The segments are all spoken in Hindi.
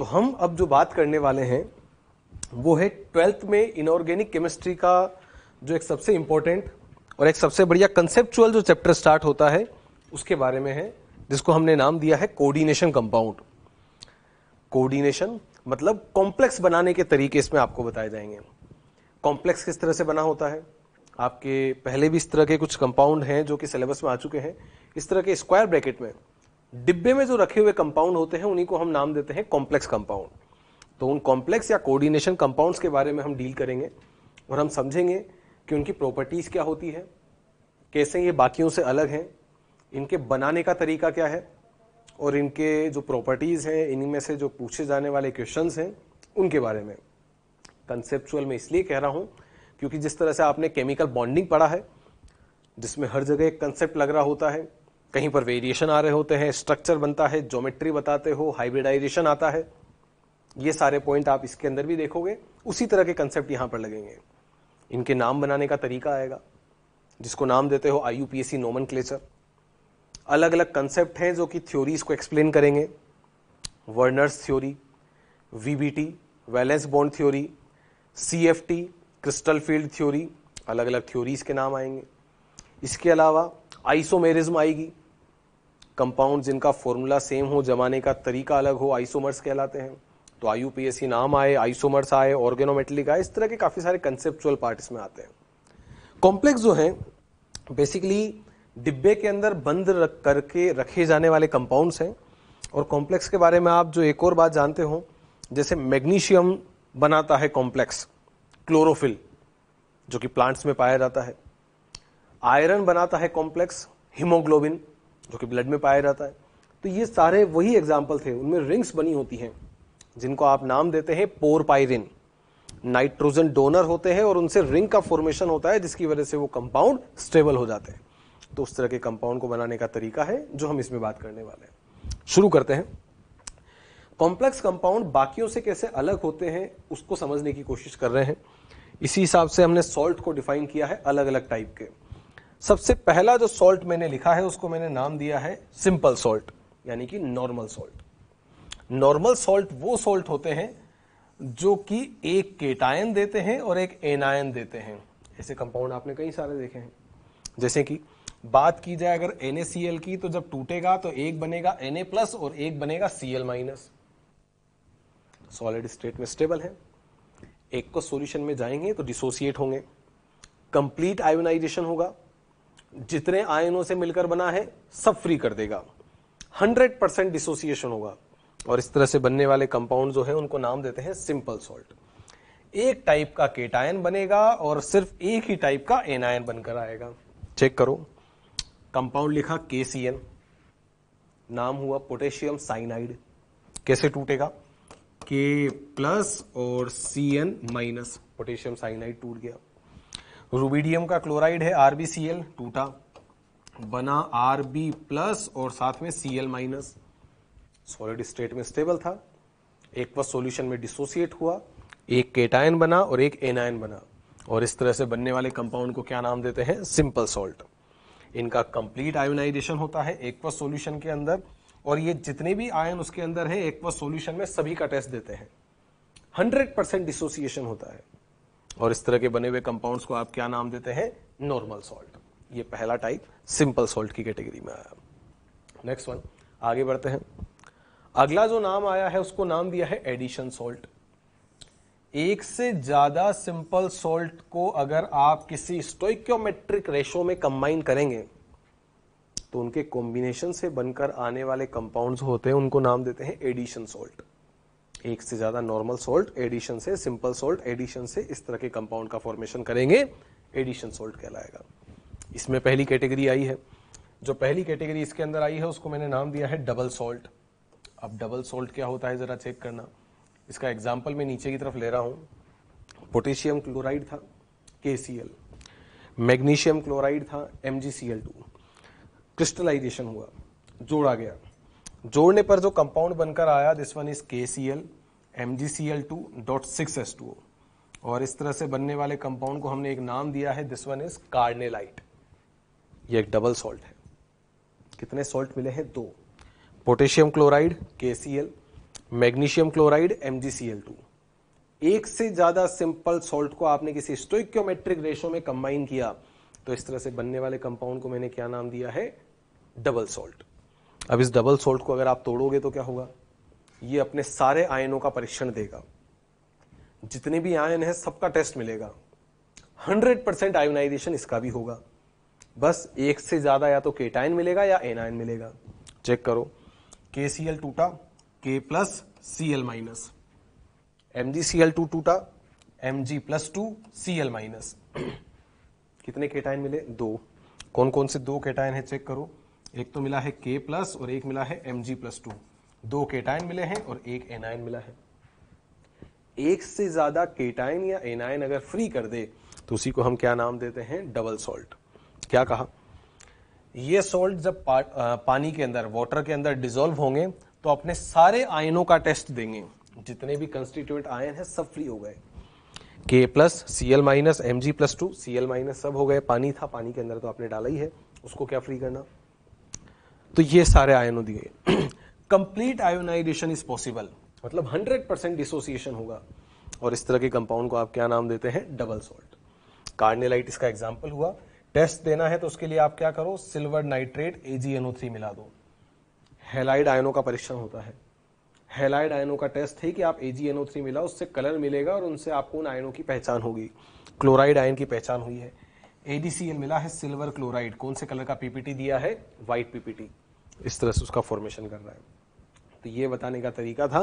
तो हम अब जो बात करने वाले हैं वो है ट्वेल्थ में इनऑर्गेनिक केमिस्ट्री का जो एक सबसे इंपॉर्टेंट और एक सबसे बढ़िया कंसेप्चुअल जो चैप्टर स्टार्ट होता है उसके बारे में है जिसको हमने नाम दिया है कोऑर्डिनेशन कंपाउंड कोऑर्डिनेशन मतलब कॉम्प्लेक्स बनाने के तरीके इसमें आपको बताए जाएंगे कॉम्प्लेक्स किस तरह से बना होता है आपके पहले भी इस तरह के कुछ कंपाउंड हैं जो कि सिलेबस में आ चुके हैं इस तरह के स्क्वायर ब्रैकेट में डिब्बे में जो रखे हुए कंपाउंड होते हैं उन्हीं को हम नाम देते हैं कॉम्प्लेक्स कंपाउंड तो उन कॉम्प्लेक्स या कोऑर्डिनेशन कंपाउंड्स के बारे में हम डील करेंगे और हम समझेंगे कि उनकी प्रॉपर्टीज़ क्या होती है कैसे ये बाकियों से अलग हैं इनके बनाने का तरीका क्या है और इनके जो प्रॉपर्टीज़ हैं इनमें से जो पूछे जाने वाले क्वेश्चन हैं उनके बारे में कंसेप्चुअल में इसलिए कह रहा हूँ क्योंकि जिस तरह से आपने केमिकल बॉन्डिंग पढ़ा है जिसमें हर जगह एक कंसेप्ट लग रहा होता है कहीं पर वेरिएशन आ रहे होते हैं स्ट्रक्चर बनता है ज्योमेट्री बताते हो हाइब्रिडाइजेशन आता है ये सारे पॉइंट आप इसके अंदर भी देखोगे उसी तरह के कंसेप्ट यहाँ पर लगेंगे इनके नाम बनाने का तरीका आएगा जिसको नाम देते हो I U P S C nomenclature अलग अलग कंसेप्ट हैं जो कि थ्योरीज को एक्सप्लेन करेंगे Werner's theory VBT valence bond theory T crystal field theory अलग अलग थ्योरीज के नाम आएंगे इसके अलावा आइसोमेरिज्म आएगी कंपाउंड जिनका फॉर्मूला सेम हो जमाने का तरीका अलग हो आइसोमर्स कहलाते हैं तो आई नाम आए आइसोमर्स आए ऑर्गेनोमेटलिक आए इस तरह के काफ़ी सारे कंसेप्चुअल पार्ट इसमें आते हैं कॉम्प्लेक्स जो है बेसिकली डिब्बे के अंदर बंद रख करके रखे जाने वाले कंपाउंड्स हैं और कॉम्प्लेक्स के बारे में आप जो एक और बात जानते हो जैसे मैग्नीशियम बनाता है कॉम्प्लेक्स क्लोरोफिल जो कि प्लांट्स में पाया जाता है आयरन बनाता है कॉम्प्लेक्स हीमोग्लोबिन जो कि ब्लड में पाया जाता है तो ये सारे वही एग्जाम्पल थे उनमें रिंग्स बनी होती हैं जिनको आप नाम देते हैं पोरपायरिन नाइट्रोजन डोनर होते हैं और उनसे रिंग का फॉर्मेशन होता है जिसकी वजह से वो कंपाउंड स्टेबल हो जाते हैं तो उस तरह के कंपाउंड को बनाने का तरीका है जो हम इसमें बात करने वाले हैं शुरू करते हैं कॉम्प्लेक्स कंपाउंड बाकियों से कैसे अलग होते हैं उसको समझने की कोशिश कर रहे हैं इसी हिसाब से हमने सॉल्ट को डिफाइन किया है अलग अलग टाइप के सबसे पहला जो सॉल्ट मैंने लिखा है उसको मैंने नाम दिया है सिंपल सॉल्ट यानी कि नॉर्मल सॉल्ट नॉर्मल सॉल्ट वो सॉल्ट होते हैं जो कि एक केटायन देते हैं और एक एनायन देते हैं ऐसे कंपाउंड आपने कई सारे देखे हैं जैसे कि बात की जाए अगर एन की तो जब टूटेगा तो एक बनेगा एन प्लस और एक बनेगा C L minus solid state में स्टेबल है एक को सॉल्यूशन में जाएंगे तो डिसोसिएट होंगे कंप्लीट आयोनाइजेशन होगा जितने आयनों से मिलकर बना है सब फ्री कर देगा 100 परसेंट डिसोसिएशन होगा और इस तरह से बनने वाले कंपाउंड जो है उनको नाम देते हैं सिंपल सॉल्ट एक टाइप का केटायन बनेगा और सिर्फ एक ही टाइप का एनायन बनकर आएगा चेक करो कंपाउंड लिखा के नाम हुआ पोटेशियम साइनाइड कैसे टूटेगा के प्लस और C N minus potassium cyanide टूट गया रूबीडियम का क्लोराइड है आर बी सी एल टूटा बना आर बी प्लस और साथ में C L minus solid state में स्टेबल था एक बस सोल्यूशन में डिसोसिएट हुआ एक केटायन बना और एक एनायन बना और इस तरह से बनने वाले कंपाउंड को क्या नाम देते हैं सिंपल सॉल्ट इनका कंप्लीट आयोनाइजेशन होता है एक्वस सॉल्यूशन के अंदर और ये जितने भी आयन उसके अंदर है एक्वस सॉल्यूशन में सभी का टेस्ट देते हैं 100% परसेंट डिसोसिएशन होता है और इस तरह के बने हुए कंपाउंड्स को आप क्या नाम देते हैं नॉर्मल सॉल्ट ये पहला टाइप सिंपल सॉल्ट की कैटेगरी में आया नेक्स्ट वन आगे बढ़ते हैं अगला जो नाम आया है उसको नाम दिया है एडिशन सॉल्ट एक से ज्यादा सिंपल सॉल्ट को अगर आप किसी स्टोइक्योमेट्रिक रेशो में कंबाइन करेंगे तो उनके कॉम्बिनेशन से बनकर आने वाले कंपाउंड्स होते हैं उनको नाम देते हैं एडिशन सॉल्ट एक से ज्यादा नॉर्मल सोल्ट एडिशन से सिंपल सोल्ट एडिशन से इस तरह के कंपाउंड का फॉर्मेशन करेंगे एडिशन सोल्ट कहलाएगा इसमें पहली कैटेगरी आई है जो पहली कैटेगरी इसके अंदर आई है उसको मैंने नाम दिया है डबल सोल्ट अब डबल सोल्ट क्या होता है ज़रा चेक करना इसका एग्जाम्पल मैं नीचे की तरफ ले रहा हूँ पोटेशियम क्लोराइड था के मैग्नीशियम क्लोराइड था एम क्रिस्टलाइजेशन हुआ जोड़ा गया जोड़ने पर जो कंपाउंड बनकर आया this one is K C L M G C L two dot six S two और इस तरह से बनने वाले कंपाउंड को हमने एक नाम दिया है दिस वन इज कार्नेलाइट ये एक डबल सॉल्ट है कितने सॉल्ट मिले हैं दो potassium chloride K C L magnesium chloride M G C L two एक से ज्यादा सिंपल सॉल्ट को आपने किसी स्टोइक्योमेट्रिक रेशो में कंबाइन किया तो इस तरह से बनने वाले कंपाउंड को मैंने क्या नाम दिया है डबल सॉल्ट अब इस डबल सोल्ट को अगर आप तोड़ोगे तो क्या होगा ये अपने सारे आयनों का परीक्षण देगा जितने भी आयन है सबका टेस्ट मिलेगा 100 परसेंट आयोनाइजेशन इसका भी होगा बस एक से ज़्यादा या तो केटाइन मिलेगा या एन आयन मिलेगा चेक करो के सी एल टूटा K plus C L minus M G C L two टूटा M G plus two C L minus कितने केटाइन मिले दो कौन कौन से दो केटाइन है चेक करो एक तो मिला है के प्लस और एक मिला है एम जी प्लस टू दो केटाइन मिले हैं और एक एनाइन मिला है एक से ज्यादा केटाइन या एनाइन अगर फ्री कर दे तो उसी को हम क्या नाम देते हैं डबल सॉल्ट क्या कहा ये सॉल्ट जब पा, आ, पानी के अंदर वाटर के अंदर डिजोल्व होंगे तो अपने सारे आयनों का टेस्ट देंगे जितने भी कंस्टिट्यूट आयन है सब फ्री हो गए K plus C L minus M G plus two C L minus सब हो गए पानी था पानी के अंदर तो आपने डाला ही है उसको क्या फ्री करना तो ये सारे आयन दिए कंप्लीट आयोनाइजेशन इज पॉसिबल मतलब 100 परसेंट डिसोसिएशन होगा और इस तरह के कंपाउंड को आप क्या नाम देते हैं डबल सॉल्ट कार्डनेलाइट इसका एग्जाम्पल हुआ टेस्ट देना है तो उसके लिए आप क्या करो सिल्वर नाइट्रेट एजीएनओ मिला दो हेलाइड आयनों का परीक्षण होता है हेलाइड आयनों का टेस्ट है कि आप एजीएनओ मिला उससे कलर मिलेगा और उनसे आपको उन आयनों की पहचान होगी क्लोराइड आयन की पहचान हुई है एडीसीएल मिला है सिल्वर क्लोराइड कौन से कलर का पीपीटी दिया है व्हाइट पीपीटी इस तरह से उसका फॉर्मेशन कर रहा है तो ये बताने का तरीका था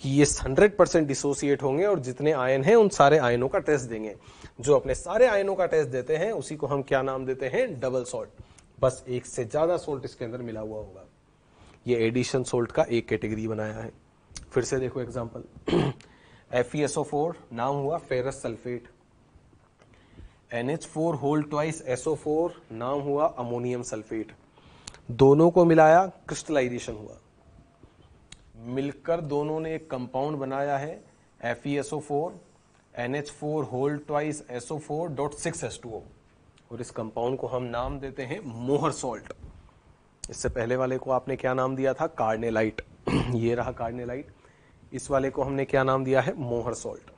कि ये 100 परसेंट डिसोसिएट होंगे और जितने आयन हैं उन सारे आयनों का टेस्ट देंगे जो अपने सारे आयनों का टेस्ट देते हैं उसी को हम क्या नाम देते हैं डबल सॉल्ट बस एक से ज्यादा सोल्ट इसके अंदर मिला हुआ होगा ये एडिशन सोल्ट का एक कैटेगरी बनाया है फिर से देखो एग्जाम्पल एफ e नाम हुआ ferrous sulphate four whole twice S O four नाम हुआ अमोनियम सल्फेट दोनों को मिलाया क्रिस्टलाइजेशन हुआ मिलकर दोनों ने एक कंपाउंड बनाया है F E S O four H four whole twice four dot six S two O और इस कंपाउंड को हम नाम देते हैं मोहर सॉल्ट इससे पहले वाले को आपने क्या नाम दिया था कार्नेलाइट ये रहा कार्नेलाइट इस वाले को हमने क्या नाम दिया है मोहर सॉल्ट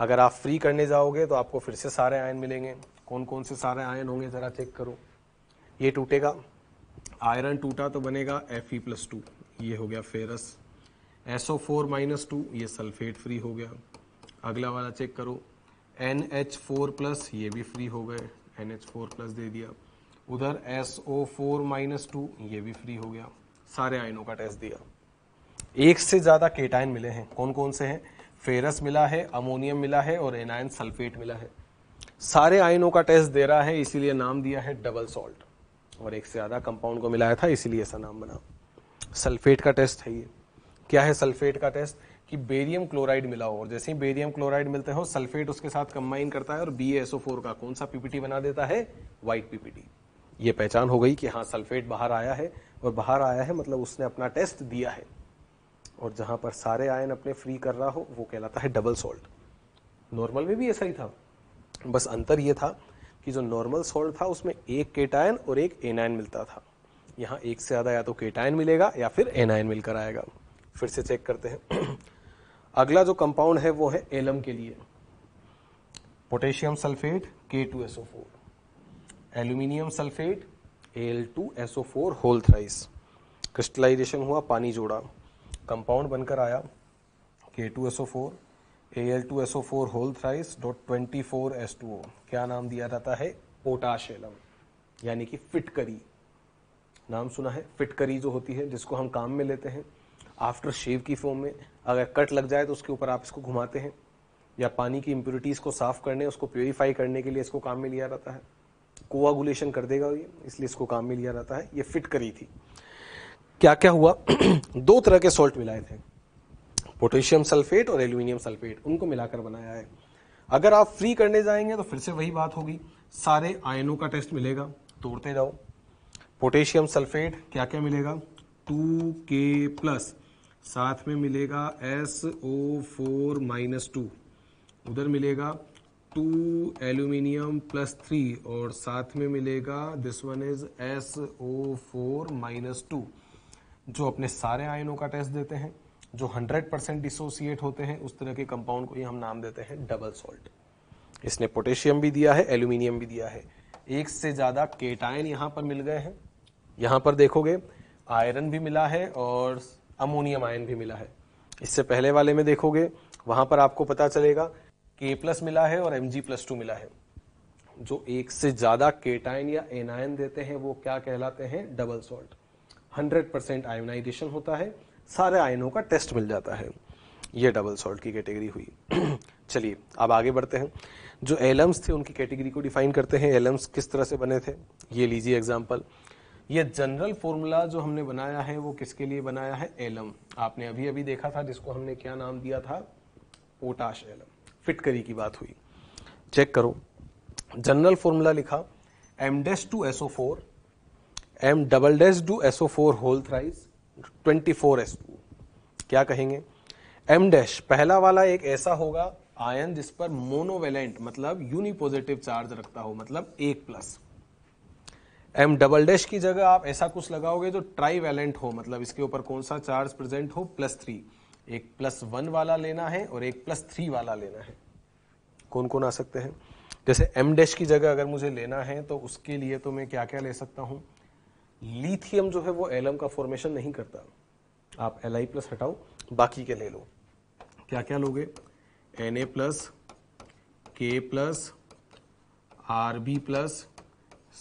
अगर आप फ्री करने जाओगे तो आपको फिर से सारे आयन मिलेंगे कौन कौन से सारे आयन होंगे ज़रा चेक करो ये टूटेगा आयरन टूटा तो बनेगा एफ ई प्लस टू ये हो गया ferrous S O four minus two ये सल्फेट फ्री हो गया अगला वाला चेक करो एन एच फोर प्लस ये भी फ्री हो गए एन एच फोर प्लस दे दिया उधर S O four minus two ये भी फ्री हो गया सारे आयनों का टेस्ट दिया एक से ज़्यादा केटाइन मिले हैं कौन कौन से हैं फेरस मिला है अमोनियम मिला है और एनायन सल्फेट मिला है सारे आयनों का टेस्ट दे रहा है इसीलिए नाम दिया है डबल सॉल्ट और एक से ज़्यादा कंपाउंड को मिलाया था इसीलिए ऐसा नाम बना सल्फेट का टेस्ट है ये क्या है सल्फेट का टेस्ट कि बेरियम क्लोराइड मिला हो और जैसे ही बेरियम क्लोराइड मिलते हो सल्फेट उसके साथ कंबाइन करता है और बी का कौन सा पीपीटी बना देता है वाइट पीपीटी ये पहचान हो गई कि हाँ सल्फेट बाहर आया है और बाहर आया है मतलब उसने अपना टेस्ट दिया है और जहां पर सारे आयन अपने फ्री कर रहा हो वो कहलाता है डबल सोल्ट नॉर्मल में भी ऐसा ही था बस अंतर यह था कि जो नॉर्मल सोल्ट था उसमें एक केटायन और एक एनायन मिलता था यहाँ एक से ज़्यादा या तो केटायन मिलेगा या फिर एनायन मिलकर आएगा फिर से चेक करते हैं अगला जो कंपाउंड है वो है एलम के लिए potassium sulphate K two SO four aluminium sulphate L two SO four whole thrice crystallization हुआ पानी जोड़ा कंपाउंड बनकर आया K two S O four A L two S O four whole thrice dot twenty four S two O क्या नाम दिया जाता है पोटाशेलम यानी कि फिटकरी नाम सुना है फिटकरी जो होती है जिसको हम काम में लेते हैं आफ्टर शेव की फॉर्म में अगर कट लग जाए तो उसके ऊपर आप इसको घुमाते हैं या पानी की इम्प्योरिटीज़ को साफ करने उसको प्योरीफाई करने के लिए इसको काम में लिया जाता है कोआगुलेशन कर देगा ये इसलिए इसको काम में लिया जाता है ये फिट करी थी क्या क्या हुआ दो तरह के सॉल्ट मिलाए थे पोटेशियम सल्फेट और एल्यूमिनियम सल्फेट उनको मिलाकर बनाया है अगर आप फ्री करने जाएंगे तो फिर से वही बात होगी सारे आयनों का टेस्ट मिलेगा तोड़ते जाओ पोटेशियम सल्फेट क्या क्या मिलेगा टू के प्लस साथ में मिलेगा S O four minus two उधर मिलेगा टू एल्यूमिनियम प्लस थ्री और साथ में मिलेगा this one is S O four minus two जो अपने सारे आयनों का टेस्ट देते हैं जो 100 परसेंट डिसोसिएट होते हैं उस तरह के कंपाउंड को ही हम नाम देते हैं डबल सॉल्ट इसने पोटेशियम भी दिया है एल्यूमिनियम भी दिया है एक से ज़्यादा केटायन यहां पर मिल गए हैं यहां पर देखोगे आयरन भी मिला है और अमोनियम आयन भी मिला है इससे पहले वाले में देखोगे वहां पर आपको पता चलेगा के प्लस मिला है और एम जी प्लस टू मिला है जो एक से ज़्यादा केटाइन या एनायन देते हैं वो क्या कहलाते हैं डबल सॉल्ट 100 परसेंट आयोनाइजेशन होता है सारे आयनों का टेस्ट मिल जाता है ये डबल सॉल्ट की कैटेगरी हुई चलिए अब आगे बढ़ते हैं जो एलम्स थे उनकी कैटेगरी को डिफाइन करते हैं एलम्स किस तरह से बने थे ये लीजिए एग्जाम्पल ये जनरल फॉर्मूला जो हमने बनाया है वो किसके लिए बनाया है एलम आपने अभी अभी देखा था जिसको हमने क्या नाम दिया था पोटाश एलम फिटकरी की बात हुई चेक करो जनरल फॉर्मूला लिखा M dash two SO four M double dash two O four whole thrice twenty four S two क्या कहेंगे एम डैश पहला वाला एक ऐसा होगा आयन जिस पर मोनोवेलेंट मतलब यूनिपोजिटिव चार्ज रखता हो मतलब एक प्लस एम डबल डैश की जगह आप ऐसा कुछ लगाओगे जो ट्राईवेलेंट हो मतलब इसके ऊपर कौन सा चार्ज प्रेजेंट हो प्लस थ्री एक प्लस वन वाला लेना है और एक प्लस थ्री वाला लेना है कौन कौन आ सकते हैं जैसे एम डैश की जगह अगर मुझे लेना है तो उसके लिए तो मैं क्या क्या ले सकता हूं लिथियम जो है वो एलम का फॉर्मेशन नहीं करता आप एल आई प्लस हटाओ बाकी के ले लो क्या क्या लोगे N A plus K plus R B plus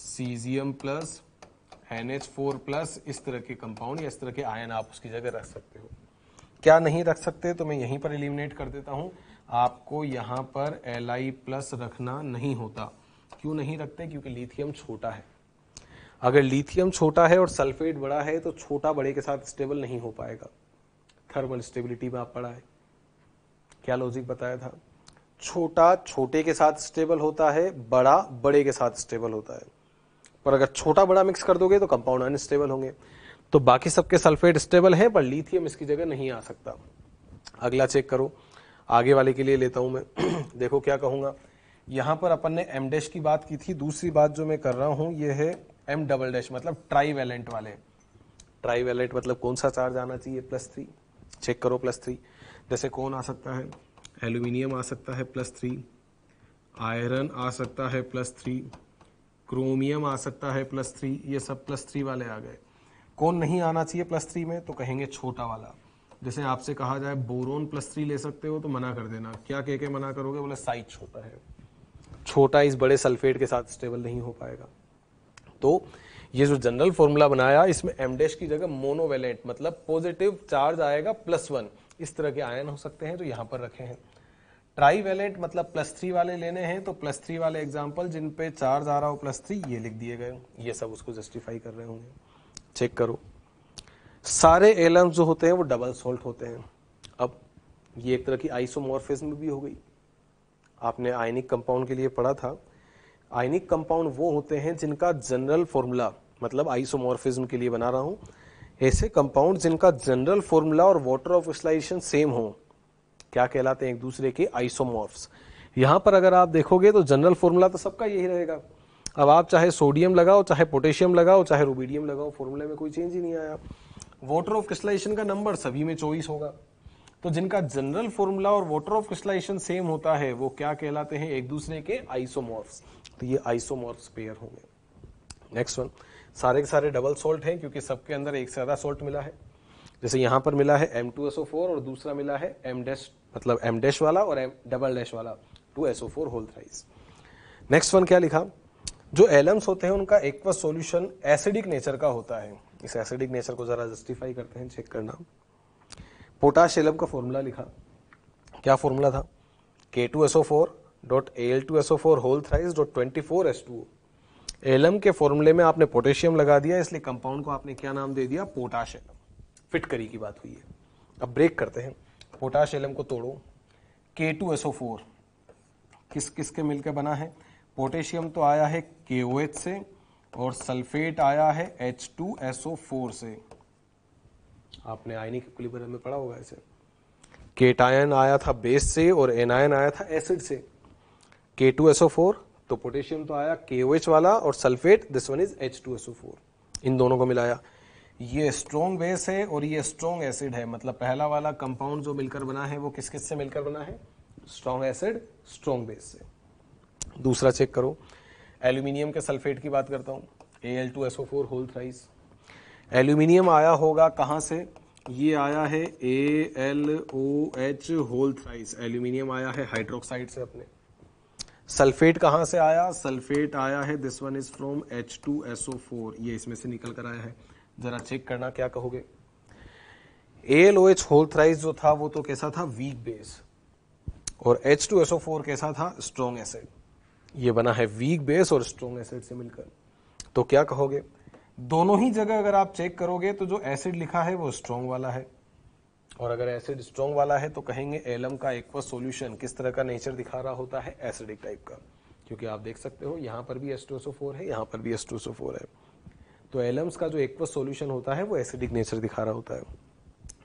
caesium plus N H four plus इस तरह के कंपाउंड या इस तरह के आयन आप उसकी जगह रख सकते हो क्या नहीं रख सकते तो मैं यहीं पर एलिमिनेट कर देता हूं आपको यहां पर एल आई प्लस रखना नहीं होता क्यों नहीं रखते क्योंकि लिथियम छोटा है अगर लिथियम छोटा है और सल्फेट बड़ा है तो छोटा बड़े के साथ स्टेबल नहीं हो पाएगा थर्मल स्टेबिलिटी में आप पढ़ा है क्या लॉजिक बताया था छोटा छोटे के साथ स्टेबल होता है बड़ा बड़े के साथ स्टेबल होता है पर अगर छोटा बड़ा मिक्स कर दोगे तो कंपाउंड अनस्टेबल होंगे तो बाकी सबके सल्फेट स्टेबल हैं पर लिथियम इसकी जगह नहीं आ सकता अगला चेक करो आगे वाले के लिए लेता हूं मैं देखो क्या कहूंगा यहां पर अपन ने एमडेश की बात की थी दूसरी बात जो मैं कर रहा हूं ये है एम डबल डैश मतलब ट्राई वैलेंट वाले ट्राई वैलेंट मतलब कौन सा चार्ज आना चाहिए प्लस थ्री चेक करो प्लस थ्री जैसे कौन आ सकता है एल्यूमिनियम आ सकता है प्लस थ्री आयरन आ सकता है प्लस थ्री क्रोमियम आ सकता है प्लस थ्री ये सब प्लस थ्री वाले आ गए कौन नहीं आना चाहिए प्लस थ्री में तो कहेंगे छोटा वाला जैसे आपसे कहा जाए बोरोन प्लस थ्री ले सकते हो तो मना कर देना क्या कह के मना करोगे बोले साइज छोटा है छोटा इस बड़े सल्फेट के साथ स्टेबल नहीं हो पाएगा तो ये जो जनरल फॉर्मूला बनाया इसमें एम डैश की जगह मोनोवेलेंट मतलब पॉजिटिव चार्ज आएगा प्लस वन इस तरह के आयन हो सकते हैं जो यहाँ पर रखे हैं ट्राई वेलेंट मतलब प्लस थ्री वाले लेने हैं तो प्लस थ्री वाले एग्जाम्पल जिन पे चार्ज आ रहा हो प्लस थ्री ये लिख दिए गए ये सब उसको जस्टिफाई कर रहे होंगे चेक करो सारे एलम्स जो होते हैं वो डबल सोल्ट होते हैं अब ये एक तरह की आइसोमोरफिज्म भी हो गई आपने आयनिक कंपाउंड के लिए पढ़ा था आयनिक कंपाउंड वो होते हैं जिनका जनरल फॉर्मूला मतलब आइसोमोरफिज्म के लिए बना रहा हूं ऐसे कंपाउंड जिनका जनरल फॉर्मूला और वाटर ऑफ ऑक्सलाइजेशन सेम हो क्या कहलाते हैं एक दूसरे के आइसोमॉर्फ्स यहां पर अगर आप देखोगे तो जनरल फॉर्मूला तो सबका यही रहेगा अब आप चाहे सोडियम लगाओ चाहे पोटेशियम लगाओ चाहे रूबीडियम लगाओ फॉर्मूले में कोई चेंज ही नहीं आया वाटर ऑफ क्रिस्टलाइजेशन का नंबर सभी में चौबीस होगा तो जिनका जनरल फॉर्मूला और वाटर ऑफ क्रिस्टलाइजेशन सेम होता है वो क्या कहलाते हैं एक दूसरे के आइसोमॉर्फ्स तो ये आइसोमोर्स पेयर होंगे नेक्स्ट वन सारे के सारे डबल सोल्ट हैं क्योंकि सबके अंदर एक से ज़्यादा सोल्ट मिला है जैसे यहां पर मिला है एम टू एस फोर और दूसरा मिला है एम डैश मतलब एम डैश वाला और एम डबल डैश वाला two S four whole thrice next one क्या लिखा जो एलम्स होते हैं उनका एक सोल्यूशन एसिडिक नेचर का होता है इस एसिडिक नेचर को ज़रा जस्टिफाई करते हैं चेक करना पोटाश एलम का फॉर्मूला लिखा क्या फॉर्मूला था K two SO four dot L two S O four whole thrice dot twenty four S two alum के फॉर्मूले में आपने पोटेशियम लगा दिया इसलिए कंपाउंड को आपने क्या नाम दे दिया पोटाश एलम फिट करी की बात हुई है अब ब्रेक करते हैं पोटाश एलम को तोड़ो के टू एस ओ फोर किस किस के मिलकर बना है पोटेशियम तो आया है के ओ एच से और सल्फेट आया है H two S O four से आपने आयनिक इक्विलिब्रियम में पढ़ा होगा इसे केटायन आया था बेस से और एनायन आया था एसिड से के टू एसओ फोर तो पोटेशियम तो आया के ओ एच वाला और sulphate this one is H two SO four इन दोनों को मिलाया ये स्ट्रॉन्ग बेस है और ये स्ट्रॉन्ग एसिड है मतलब पहला वाला कंपाउंड जो मिलकर बना है वो किस किस से मिलकर बना है स्ट्रॉन्ग एसिड स्ट्रॉन्ग बेस से दूसरा चेक करो एल्यूमिनियम के सल्फेट की बात करता हूँ A L two S O four whole thrice aluminium आया होगा कहाँ से ये आया है A L O H whole thrice aluminium आया है हाइड्रोक्साइड से अपने सल्फेट कहाँ से आया सल्फेट आया है this one is from H two S O four ये इसमें से निकल कर आया है जरा चेक करना क्या कहोगे L O H whole thrice जो था वो तो कैसा था वीक बेस और H two S O four कैसा था स्ट्रॉन्ग एसिड ये बना है वीक बेस और स्ट्रॉन्ग एसिड से मिलकर तो क्या कहोगे दोनों ही जगह अगर आप चेक करोगे तो जो एसिड लिखा है वो स्ट्रॉन्ग वाला है और अगर एसिड स्ट्रॉन्ग वाला है तो कहेंगे एलम का एक्वा सोल्यूशन किस तरह का नेचर दिखा रहा होता है एसिडिक टाइप का क्योंकि आप देख सकते हो यहाँ पर भी एस्ट्रोसो है यहाँ पर भी एस्ट्रोसो है तो एलम्स का जो एक्वा सोल्यूशन होता है वो एसिडिक नेचर दिखा रहा होता है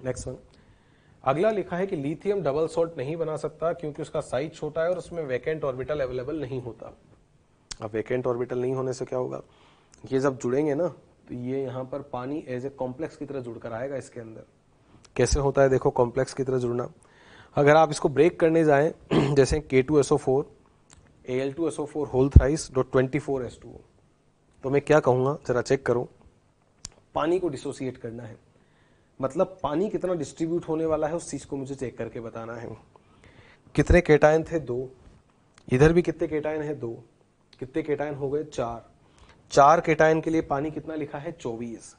नेक्स्ट वन अगला लिखा है कि लिथियम डबल सॉल्ट नहीं बना सकता क्योंकि उसका साइज छोटा है और उसमें वैकेंट ऑर्बिटल अवेलेबल नहीं होता अब वैकेंट ऑर्बिटल नहीं होने से क्या होगा ये जब जुड़ेंगे ना तो ये यहाँ पर पानी एज ए कॉम्प्लेक्स की तरह जुड़कर आएगा इसके अंदर कैसे होता है देखो कॉम्प्लेक्स की तरह जुड़ना अगर आप इसको ब्रेक करने जाएं जैसे K two S O four A L two S O four whole thrice dot twenty four S two तो मैं क्या कहूँगा जरा चेक करो पानी को डिसोसिएट करना है मतलब पानी कितना डिस्ट्रीब्यूट होने वाला है उस चीज़ को मुझे चेक करके बताना है कितने केटायन थे दो इधर भी कितने केटायन है दो कितने केटायन हो गए चार चार केटायन के लिए पानी कितना लिखा है चौबीस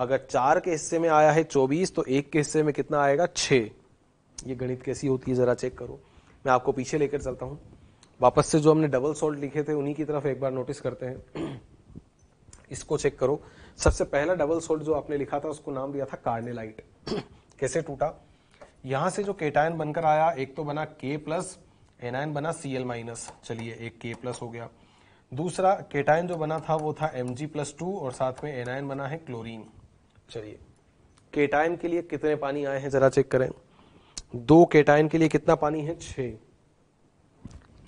अगर चार के हिस्से में आया है चौबीस तो एक के हिस्से में कितना आएगा छ ये गणित कैसी होती है ज़रा चेक करो मैं आपको पीछे लेकर चलता हूं वापस से जो हमने डबल सॉल्ट लिखे थे उन्हीं की तरफ एक बार नोटिस करते हैं इसको चेक करो सबसे पहला डबल सोल्ट जो आपने लिखा था उसको नाम दिया था कार्नेलाइट कैसे टूटा यहां से जो केटायन बनकर आया एक तो बना के प्लस एनायन बना सी एल माइनस चलिए एक के प्लस हो गया दूसरा केटायन जो बना था वो था एम जी प्लस टू और साथ में एनायन बना है क्लोरीन चलिए केटायन के लिए कितने पानी आए हैं जरा चेक करें दो केटायन के लिए कितना पानी है छ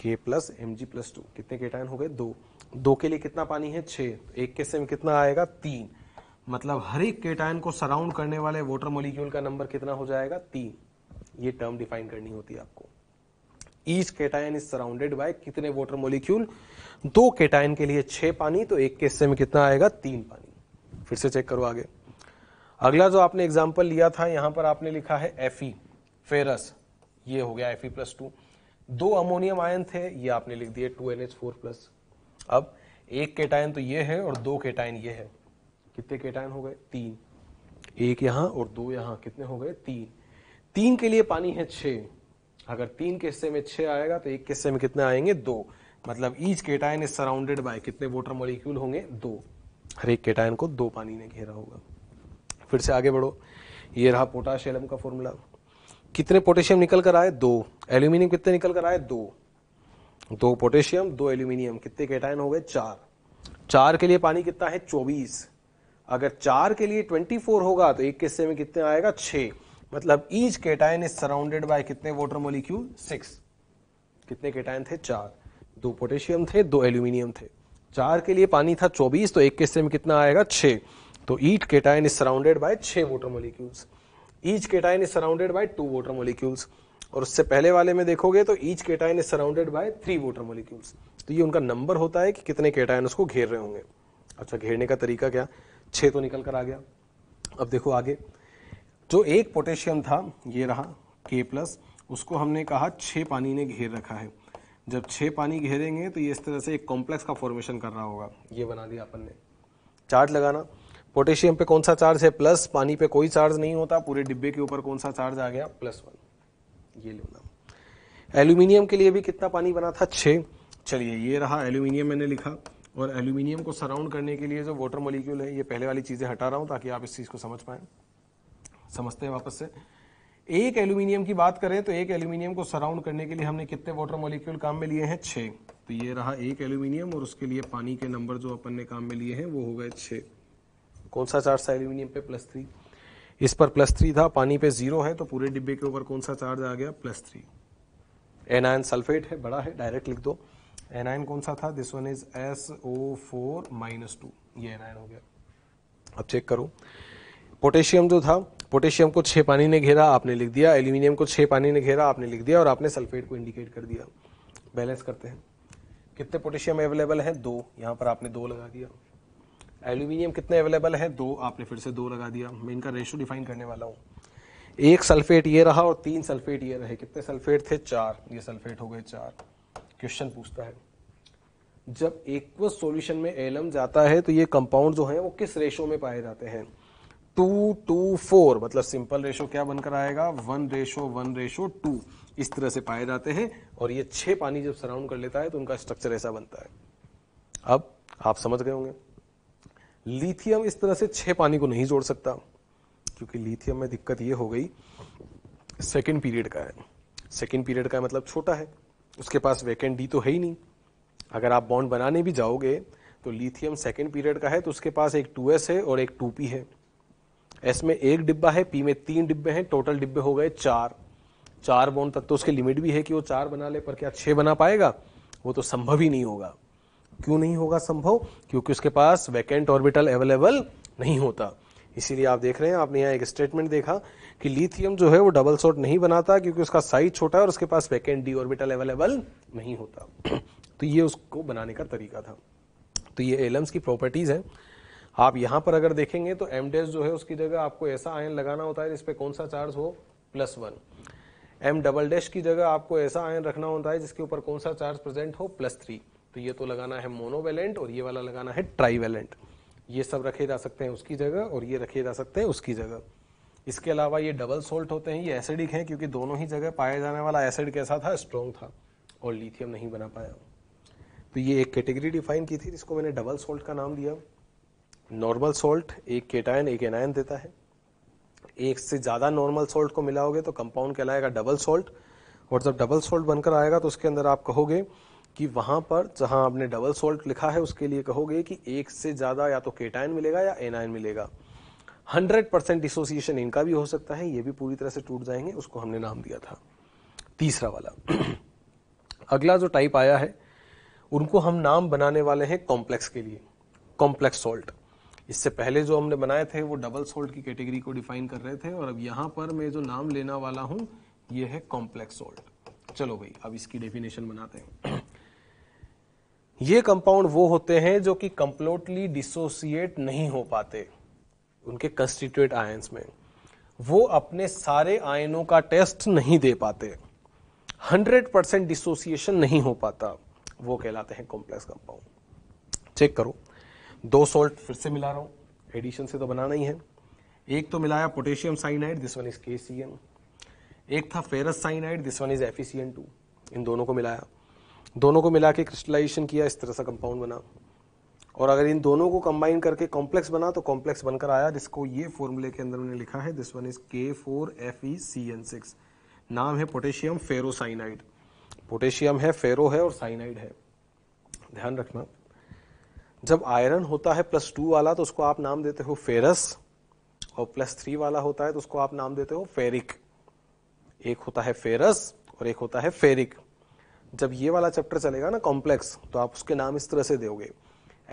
K plus M G plus two कितने केटायन हो गए दो दो के लिए कितना पानी है छ एक के सेम कितना आएगा तीन मतलब हर एक केटायन को सराउंड करने वाले वाटर मोलिक्यूल का नंबर कितना हो जाएगा तीन ये टर्म डिफाइन करनी होती है आपको each cation is surrounded by कितने वाटर मोलिक्यूल दो केटायन के लिए छह पानी तो एक के हिस्से में कितना आएगा तीन पानी फिर से चेक करो आगे अगला जो आपने एग्जाम्पल लिया था यहां पर आपने लिखा है एफ फेरस ये हो गया एफ प्लस टू दो अमोनियम आयन थे ये आपने लिख दिए two N H four plus अब एक केटायन तो ये है और दो केटायन ये है कितने केटायन हो गए तीन एक यहां और दो यहां कितने हो गए तीन तीन के लिए पानी है छ अगर तीन के हिस्से में छ आएगा तो एक के हिस्से में कितने आएंगे दो मतलब each cation is surrounded by कितने वोटर मॉलिक्यूल होंगे दो हर एक केटायन को दो पानी ने घेरा होगा फिर से आगे बढ़ो ये रहा पोटाशियम का फॉर्मूला कितने पोटेशियम निकल कर आए दो एल्यूमिनियम कितने निकल कर आए दो दो पोटेशियम दो एल्यूमिनियम कितने कैटाइन हो गए चार चार के लिए पानी कितना है चौबीस अगर चार के लिए ट्वेंटी फोर होगा तो एक किस्से में कितने आएगा छ मतलब each cation is surrounded by कितने वाटर मोलिक्यूल सिक्स कितने केटाइन थे चार दो पोटेशियम थे दो एल्यूमिनियम थे चार के लिए पानी था चौबीस तो एक किस्से में कितना आएगा छः तो each cation is surrounded by छह water molecules each cation is surrounded by two water molecules और उससे पहले वाले में देखोगे तो each cation is surrounded by three water molecules तो ये उनका नंबर होता है कि कितने केटाइन उसको घेर रहे होंगे अच्छा घेरने का तरीका क्या छः तो निकल कर आ गया अब देखो आगे जो एक पोटेशियम था ये रहा के प्लस उसको हमने कहा छः पानी ने घेर रखा है जब छः पानी घेरेंगे तो ये इस तरह से एक कॉम्प्लेक्स का फॉर्मेशन कर रहा होगा ये बना दिया अपन ने चार्ट लगाना पोटेशियम पे कौन सा चार्ज है प्लस पानी पे कोई चार्ज नहीं होता पूरे डिब्बे के ऊपर कौन सा चार्ज आ गया प्लस वन ये लो नाम एल्यूमिनियम के लिए भी कितना पानी बना था छः चलिए ये रहा एल्यूमिनियम मैंने लिखा और एल्यूमिनियम को सराउंड करने के लिए जो वाटर मोलिक्यूल है ये पहले वाली चीज़ें हटा रहा हूँ ताकि आप इस चीज़ को समझ पाए समझते हैं वापस से एक एल्यूमिनियम की बात करें तो एक एल्यूमिनियम को सराउंड करने के लिए हमने कितने वाटर मोलिक्यूल काम में लिए हैं छः तो ये रहा एक एल्यूमिनियम और उसके लिए पानी के नंबर जो अपन ने काम में लिए हैं वो हो गए छः कौन सा चार्ज था एल्यूमिनियम पे प्लस थ्री इस पर प्लस थ्री था पानी पे जीरो है तो पूरे डिब्बे के ऊपर कौन सा चार्ज आ गया plus three anion sulphate है बड़ा है डायरेक्ट लिख दो एन आयन कौन सा था this one is S O four minus two ये एन आयन हो गया अब चेक करो पोटेशियम जो था पोटेशियम को छह पानी ने घेरा आपने लिख दिया एल्यूमिनियम को छह पानी ने घेरा आपने लिख दिया और आपने सल्फेट को इंडिकेट कर दिया बैलेंस करते हैं कितने पोटेशियम अवेलेबल है दो यहाँ पर आपने दो लगा दिया एल्यूमिनियम कितने अवेलेबल है दो आपने फिर से दो लगा दिया मैं इनका रेशो डिफाइन करने वाला हूँ एक सल्फेट ये रहा और तीन सल्फेट ये रहे कितने सल्फेट थे चार ये सल्फेट हो गए चार क्वेश्चन पूछता है जब एक सॉल्यूशन में एलम जाता है तो ये कंपाउंड जो है वो किस रेशो में पाए जाते हैं टू टू फोर मतलब सिंपल रेशो क्या बनकर आएगा one ratio one ratio two इस तरह से पाए जाते हैं और ये छह पानी जब सराउंड कर लेता है तो उनका स्ट्रक्चर ऐसा बनता है अब आप समझ गए होंगे लिथियम इस तरह से छह पानी को नहीं जोड़ सकता क्योंकि लिथियम में दिक्कत ये हो गई सेकेंड पीरियड का है सेकेंड पीरियड का मतलब छोटा है उसके पास वैकेंट डी तो है ही नहीं अगर आप बॉन्ड बनाने भी जाओगे तो लिथियम सेकेंड पीरियड का है तो उसके पास एक टू है और एक टू है एस में एक डिब्बा है पी में तीन डिब्बे हैं टोटल डिब्बे हो गए चार चार बॉन्ड तक तो उसकी लिमिट भी है कि वो चार बना ले पर क्या छः बना पाएगा वो तो संभव ही नहीं होगा क्यों नहीं होगा संभव क्योंकि उसके पास वैकेंट ऑर्बिटल अवेलेबल नहीं होता इसीलिए आप देख रहे हैं आपने यहाँ एक स्टेटमेंट देखा कि लिथियम जो है वो डबल शॉट नहीं बनाता क्योंकि उसका साइज छोटा है और उसके पास वैकेंट डी ऑर्बिटल अवेलेबल नहीं होता तो ये उसको बनाने का तरीका था तो ये एलम्स की प्रॉपर्टीज है आप यहां पर अगर देखेंगे तो एम डैश जो है उसकी जगह आपको ऐसा आयन लगाना होता है जिसपे कौन सा चार्ज हो plus one M double dash की जगह आपको ऐसा आयन रखना होता है जिसके ऊपर कौन सा चार्ज प्रेजेंट हो प्लस थ्री तो ये तो लगाना है मोनोवेलेंट और ये वाला लगाना है ट्राईवेलेंट ये सब रखे जा सकते हैं उसकी जगह और ये रखे जा सकते हैं उसकी जगह इसके अलावा ये डबल सोल्ट होते हैं ये एसिडिक हैं क्योंकि दोनों ही जगह पाया जाने वाला एसिड कैसा था स्ट्रॉन्ग था और लिथियम नहीं बना पाया तो ये एक कैटेगरी डिफाइन की थी जिसको मैंने डबल सोल्ट का नाम दिया नॉर्मल सोल्ट एक केटायन एक एनायन देता है एक से ज़्यादा नॉर्मल सोल्ट को मिलाओगे तो कंपाउंड कहलाएगा डबल सोल्ट और जब डबल सोल्ट बनकर आएगा तो उसके अंदर आप कहोगे कि वहां पर जहां आपने डबल सोल्ट लिखा है उसके लिए कहोगे कि एक से ज्यादा या तो केटाइन मिलेगा या एनाइन मिलेगा 100 परसेंट डिसोसिएशन इनका भी हो सकता है ये भी पूरी तरह से टूट जाएंगे उसको हमने नाम दिया था तीसरा वाला अगला जो टाइप आया है उनको हम नाम बनाने वाले हैं कॉम्प्लेक्स के लिए कॉम्प्लेक्स सॉल्ट इससे पहले जो हमने बनाए थे वो डबल सोल्ट की कैटेगरी को डिफाइन कर रहे थे और अब यहां पर मैं जो नाम लेना वाला हूं ये है कॉम्प्लेक्स सोल्ट चलो भाई अब इसकी डेफिनेशन बनाते हैं ये कंपाउंड वो होते हैं जो कि कम्प्लोटली डिसोसिएट नहीं हो पाते उनके कंस्टिट्यूट आयन्स में वो अपने सारे आयनों का टेस्ट नहीं दे पाते 100 परसेंट डिसोसिएशन नहीं हो पाता वो कहलाते हैं कॉम्प्लेक्स कंपाउंड चेक करो दो सोल्ट फिर से मिला रहा हूँ एडिशन से तो बनाना ही है एक तो मिलाया potassium cyanide this one is K एक था ferrous cyanide this one is एफिसियन टू इन दोनों को मिलाया दोनों को मिला के क्रिस्टलाइजेशन किया इस तरह सा कंपाउंड बना और अगर इन दोनों को कंबाइन करके कॉम्प्लेक्स बना तो कॉम्प्लेक्स बनकर आया जिसको ये फॉर्मूले के अंदर मैंने लिखा है this one is K four F E C N six नाम है पोटेशियम फेरोसाइनाइड पोटेशियम है फेरो है और साइनाइड है ध्यान रखना जब आयरन होता है प्लस टू वाला तो उसको आप नाम देते हो फेरस और प्लस थ्री वाला होता है तो उसको आप नाम देते हो फेरिक एक होता है फेरस और एक होता है फेरिक जब ये वाला चैप्टर चलेगा ना कॉम्प्लेक्स तो आप उसके नाम इस तरह से दोगे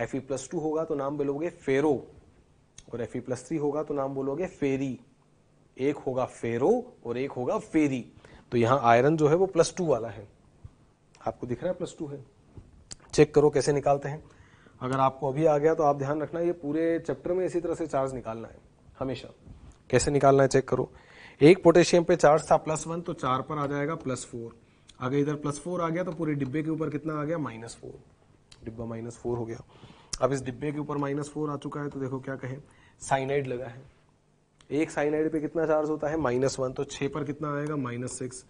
एफ ई प्लस टू होगा तो नाम बोलोगे फेरो और एफ ई प्लस थ्री होगा तो नाम बोलोगे फेरी एक होगा फेरो और एक होगा फेरी तो यहाँ आयरन जो है वो प्लस टू वाला है आपको दिख रहा है प्लस टू है चेक करो कैसे निकालते हैं अगर आपको अभी आ गया तो आप ध्यान रखना ये पूरे चैप्टर में इसी तरह से चार्ज निकालना है हमेशा कैसे निकालना है चेक करो एक पोटेशियम पे चार्ज था प्लस वन तो चार पर आ जाएगा प्लस फोर अगर इधर प्लस फोर आ गया तो पूरे डिब्बे के ऊपर कितना आ गया माइनस फोर डिब्बा माइनस फोर हो गया अब इस डिब्बे के ऊपर माइनस फोर आ चुका है तो देखो क्या कहे साइनाइड लगा है एक साइनाइड पे कितना चार्ज होता है माइनस वन तो छह पर कितना आएगा माइनस सिक्स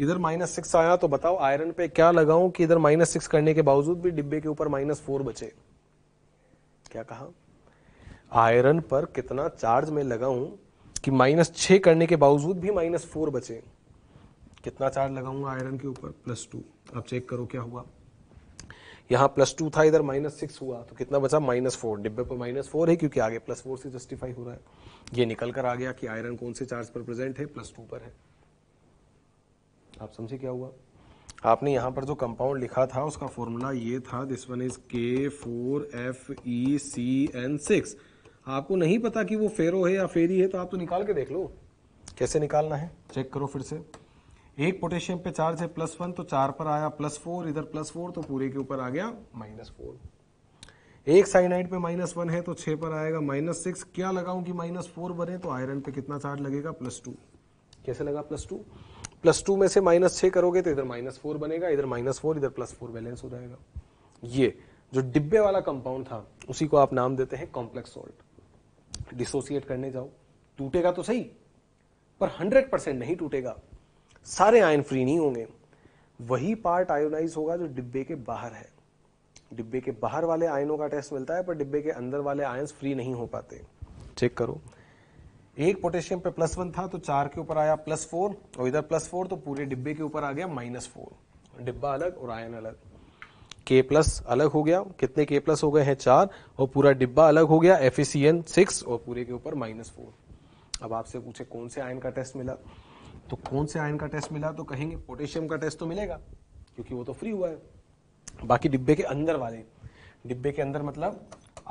इधर माइनस सिक्स आया तो बताओ आयरन पे क्या लगाऊं कि इधर माइनस सिक्स करने के बावजूद भी डिब्बे के ऊपर माइनस फोर बचे क्या कहा आयरन पर कितना चार्ज में लगाऊं कि माइनस छ करने के बावजूद भी माइनस फोर बचे कितना चार्ज लगाऊंगा आयरन के ऊपर प्लस टू आप चेक करो क्या हुआ यहाँ प्लस टू था इधर माइनस सिक्स हुआ तो कितना बचा माइनस फोर डिब्बे पर माइनस फोर है क्योंकि आगे प्लस फोर से जस्टिफाई हो रहा है ये निकल कर आ गया कि आयरन कौन से चार्ज पर प्रेजेंट है प्लस टू पर है आप समझे क्या हुआ आपने यहाँ पर जो कंपाउंड लिखा था उसका फॉर्मूला ये था this one is K four F E C N six आपको नहीं पता कि वो फेरो है या फेरी है तो आप तो निकाल के देख लो कैसे निकालना है चेक करो फिर से एक पोटेशियम पे चार्ज है प्लस वन तो चार पर आया प्लस फोर इधर प्लस फोर तो पूरे के ऊपर आ गया माइनस फोर एक साइनाइड पे माइनस वन है तो छह पर आएगा माइनस सिक्स क्या लगाऊं कि माइनस फोर बने तो आयरन पे कितना चार्ज लगेगा प्लस टू कैसे लगा प्लस टू प्लस टू में से माइनस छह करोगे तो इधर माइनस फोर बनेगा इधर माइनस फोर इधर प्लस फोर बैलेंस हो जाएगा ये जो डिब्बे वाला कंपाउंड था उसी को आप नाम देते हैं कॉम्प्लेक्स सॉल्ट डिसोसिएट करने जाओ टूटेगा तो सही पर हंड्रेड परसेंट नहीं टूटेगा सारे आयन फ्री नहीं होंगे वही पार्ट आयोनाइज होगा जो डिब्बे के बाहर है डिब्बे के बाहर वाले आयनों का टेस्ट मिलता है पर डिब्बे के अंदर वाले आयन्स फ्री नहीं हो पाते चेक करो एक पोटेशियम पे प्लस वन था तो चार के ऊपर आया प्लस फोर और इधर प्लस फोर तो पूरे डिब्बे के ऊपर आ गया माइनस फोर डिब्बा अलग और आयन अलग के प्लस अलग हो गया कितने के प्लस हो गए हैं चार और पूरा डिब्बा अलग हो गया एफ सिक्स और पूरे के ऊपर माइनस फोर अब आपसे पूछे कौन से आयन का टेस्ट मिला तो कौन से आयन का टेस्ट मिला तो कहेंगे पोटेशियम का टेस्ट तो मिलेगा क्योंकि वो तो फ्री हुआ है बाकी डिब्बे के अंदर वाले डिब्बे के अंदर मतलब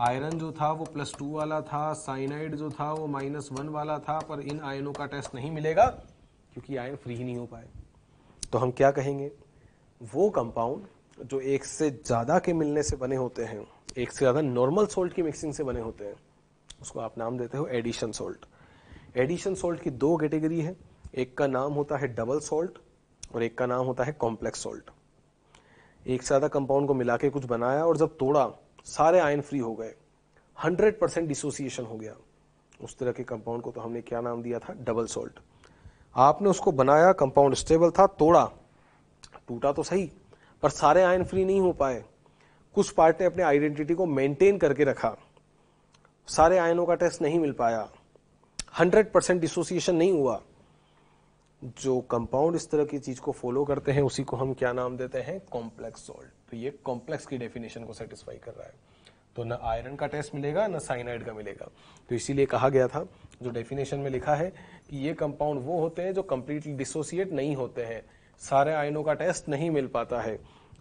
आयरन जो था वो प्लस टू वाला था साइनाइड जो था वो माइनस वन वाला था पर इन आयनों का टेस्ट नहीं मिलेगा क्योंकि आयन फ्री ही नहीं हो पाए तो हम क्या कहेंगे वो कंपाउंड जो एक से ज़्यादा के मिलने से बने होते हैं एक से ज़्यादा नॉर्मल सोल्ट की मिक्सिंग से बने होते हैं उसको आप नाम देते हो एडिशन सोल्ट एडिशन सोल्ट की दो कैटेगरी है एक का नाम होता है डबल सॉल्ट और एक का नाम होता है कॉम्प्लेक्स सॉल्ट एक से ज़्यादा कंपाउंड को मिला के कुछ बनाया और जब तोड़ा सारे आयन फ्री हो गए हंड्रेड परसेंट डिसोसिएशन हो गया उस तरह के कंपाउंड को तो हमने क्या नाम दिया था डबल सॉल्ट आपने उसको बनाया कंपाउंड स्टेबल था तोड़ा टूटा तो सही पर सारे आयन फ्री नहीं हो पाए कुछ पार्ट ने अपने आइडेंटिटी को मेंटेन करके रखा सारे आयनों का टेस्ट नहीं मिल पाया 100 परसेंट डिसोसिएशन नहीं हुआ जो कंपाउंड इस तरह की चीज को फॉलो करते हैं उसी को हम क्या नाम देते हैं कॉम्प्लेक्स सॉल्ट तो ये कॉम्प्लेक्स की डेफिनेशन को सेटिस्फाई कर रहा है तो ना आयरन का टेस्ट मिलेगा ना साइनाइड का मिलेगा तो इसीलिए कहा गया था जो डेफिनेशन में लिखा है कि ये कंपाउंड वो होते हैं जो कंप्लीटली डिसोसिएट नहीं होते हैं सारे आयनों का टेस्ट नहीं मिल पाता है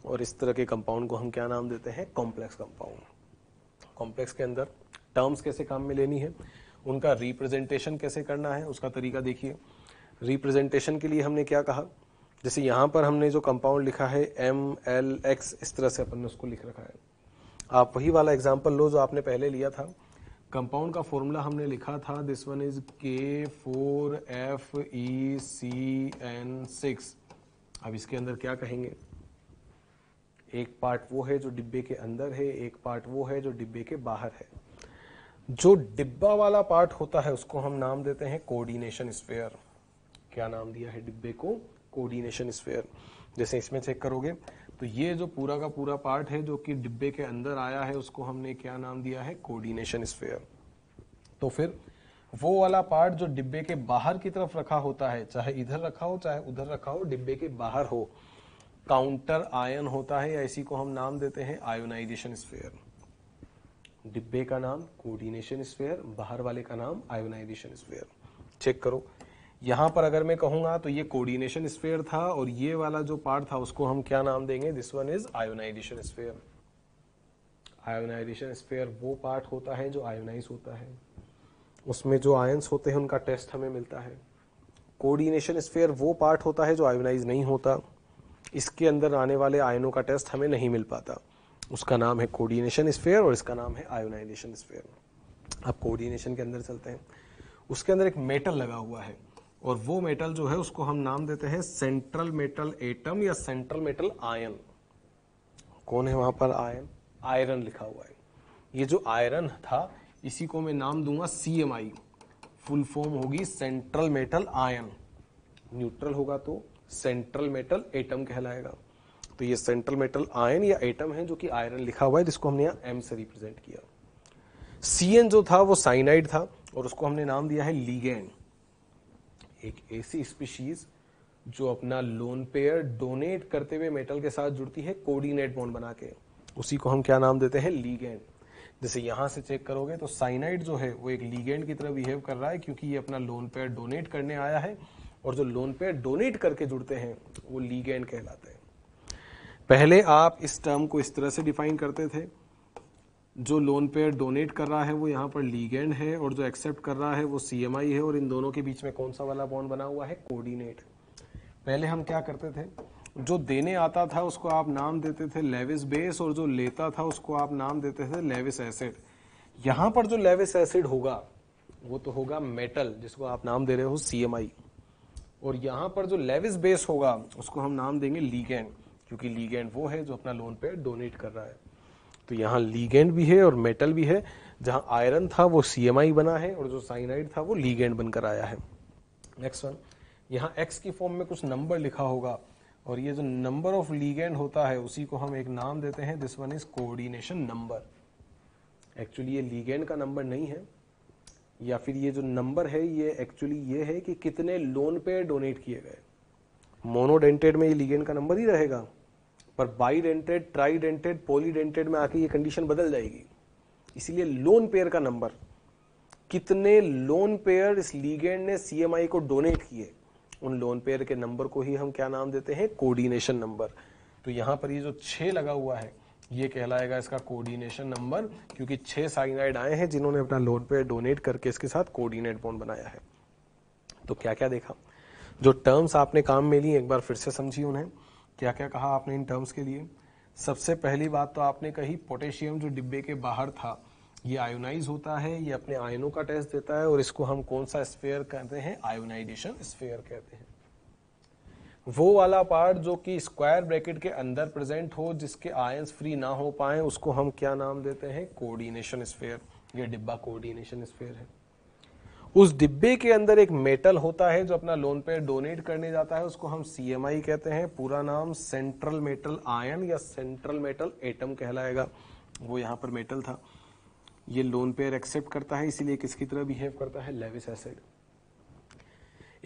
और इस तरह के कंपाउंड को हम क्या नाम देते हैं कॉम्प्लेक्स कंपाउंड कॉम्प्लेक्स के अंदर टर्म्स कैसे काम में लेनी है उनका रिप्रेजेंटेशन कैसे करना है उसका तरीका देखिए रिप्रेजेंटेशन के लिए हमने क्या कहा जैसे यहां पर हमने जो कंपाउंड लिखा है एम एल एक्स इस तरह से अपन ने उसको लिख रखा है आप वही वाला एग्जाम्पल लो जो आपने पहले लिया था कंपाउंड का फॉर्मूला हमने लिखा था this one is K four F E C N six अब इसके अंदर क्या कहेंगे एक पार्ट वो है जो डिब्बे के अंदर है एक पार्ट वो है जो डिब्बे के बाहर है जो डिब्बा वाला पार्ट होता है उसको हम नाम देते हैं कोऑर्डिनेशन स्पेयर क्या नाम दिया है डिब्बे को कोऑर्डिनेशन स्फेयर जैसे इसमें चेक करोगे तो ये जो पूरा का पूरा पार्ट है जो कि डिब्बे के अंदर आया है उसको हमने क्या नाम दिया है कोऑर्डिनेशन स्फेयर तो फिर वो वाला पार्ट जो डिब्बे के बाहर की तरफ रखा होता है चाहे इधर रखा हो चाहे उधर रखा हो डिब्बे के बाहर हो काउंटर आयन होता है या इसी को हम नाम देते हैं आयोनाइजेशन स्फेयर डिब्बे का नाम कोऑर्डिनेशन स्फेयर बाहर वाले का नाम आयोनाइजेशन स्फेयर चेक करो यहाँ पर अगर मैं कहूँगा तो ये कोऑर्डिनेशन स्फेयर था और ये वाला जो पार्ट था उसको हम क्या नाम देंगे this one is ionization sphere ionization sphere वो पार्ट होता है जो आयोनाइज होता है उसमें जो आयंस होते हैं उनका टेस्ट हमें मिलता है कोऑर्डिनेशन स्फेयर वो पार्ट होता है जो आयोनाइज नहीं होता इसके अंदर आने वाले आयनों का टेस्ट हमें नहीं मिल पाता उसका नाम है कोऑर्डिनेशन स्फेयर और इसका नाम है आयोनाइजेशन स्फेयर अब कोऑर्डिनेशन के अंदर चलते हैं उसके अंदर एक मेटल लगा हुआ है और वो मेटल जो है उसको हम नाम देते हैं सेंट्रल मेटल एटम या सेंट्रल मेटल आयन कौन है वहां पर आयन आयरन लिखा हुआ है ये जो आयरन था इसी को मैं नाम दूंगा C M I full form होगी सेंट्रल मेटल आयन न्यूट्रल होगा तो सेंट्रल मेटल एटम कहलाएगा तो ये सेंट्रल मेटल आयन या एटम है जो कि आयरन लिखा हुआ है जिसको हमने यहाँ एम से रिप्रेजेंट किया सी जो था वो साइनाइड था और उसको हमने नाम दिया है लीगेंड एक ऐसी स्पीशीज जो अपना लोन पेयर डोनेट करते हुए मेटल के साथ जुड़ती है कोऑर्डिनेट बॉन्ड बना के उसी को हम क्या नाम देते हैं लीगेंड जैसे यहां से चेक करोगे तो साइनाइड जो है वो एक लीगेंड की तरह बिहेव कर रहा है क्योंकि ये अपना लोन पेयर डोनेट करने आया है और जो लोन पेयर डोनेट करके जुड़ते हैं वो लीगेंड कहलाते हैं पहले आप इस टर्म को इस तरह से डिफाइन करते थे जो लोन पेयर डोनेट कर रहा है वो यहाँ पर लीगेंड है और जो एक्सेप्ट कर रहा है वो सी है और इन दोनों के बीच में कौन सा वाला बॉन्ड बना हुआ है कोऑर्डिनेट पहले हम क्या करते थे जो देने आता था उसको आप नाम देते थे लेविस बेस और जो लेता था उसको आप नाम देते थे लेविस एसिड यहाँ पर जो लेविस एसिड होगा वो तो होगा मेटल जिसको आप नाम दे रहे हो सी और यहाँ पर जो लेविस बेस होगा उसको हम नाम देंगे लीगेंड क्योंकि लीगेंड वो है जो अपना लोन पे डोनेट कर रहा है तो यहाँ लीगेंड भी है और मेटल भी है जहां आयरन था वो सी बना है और जो साइनाइड था वो लीगेंड बनकर आया है नेक्स्ट वन यहाँ एक्स की फॉर्म में कुछ नंबर लिखा होगा और ये जो नंबर ऑफ लीगेंड होता है उसी को हम एक नाम देते हैं this one is coordination number actually ये लीगेंड का नंबर नहीं है या फिर ये जो नंबर है ये एक्चुअली ये है कि कितने लोन पे डोनेट किए गए मोनोडेंटेड में ये लीगेंड का नंबर ही रहेगा पर bidentate tridentate polydentate में आके ये कंडीशन बदल जाएगी इसीलिए लोन पेयर का नंबर कितने लोन पेयर इस लीगेंड ने सीएमआई को डोनेट किए उन लोन पेयर के नंबर को ही हम क्या नाम देते हैं कोऑर्डिनेशन नंबर तो यहां पर ये जो छह लगा हुआ है ये कहलाएगा इसका कोऑर्डिनेशन नंबर क्योंकि छह साइनाइड आए हैं जिन्होंने अपना लोन पेयर डोनेट करके इसके साथ कोऑर्डिनेट बॉन्ड बनाया है तो क्या क्या देखा जो टर्म्स आपने काम में ली एक बार फिर से समझी उन्हें क्या क्या कहा आपने इन टर्म्स के लिए सबसे पहली बात तो आपने कही पोटेशियम जो डिब्बे के बाहर था ये आयोनाइज होता है ये अपने आयनों का टेस्ट देता है और इसको हम कौन सा स्फेयर कहते हैं आयोनाइजेशन स्फेयर कहते हैं वो वाला पार्ट जो कि स्क्वायर ब्रैकेट के अंदर प्रेजेंट हो जिसके आयंस फ्री ना हो पाए उसको हम क्या नाम देते हैं कोऑर्डिनेशन स्फेयर ये डिब्बा कोऑर्डिनेशन स्फेयर है उस डिब्बे के अंदर एक मेटल होता है जो अपना लोन पे डोनेट करने जाता है उसको हम सीएमआई कहते हैं पूरा नाम सेंट्रल मेटल आयन या सेंट्रल मेटल एटम कहलाएगा वो यहाँ पर मेटल था ये लोन पेयर एक्सेप्ट करता है इसीलिए किसकी तरह बिहेव करता है लेविस एसिड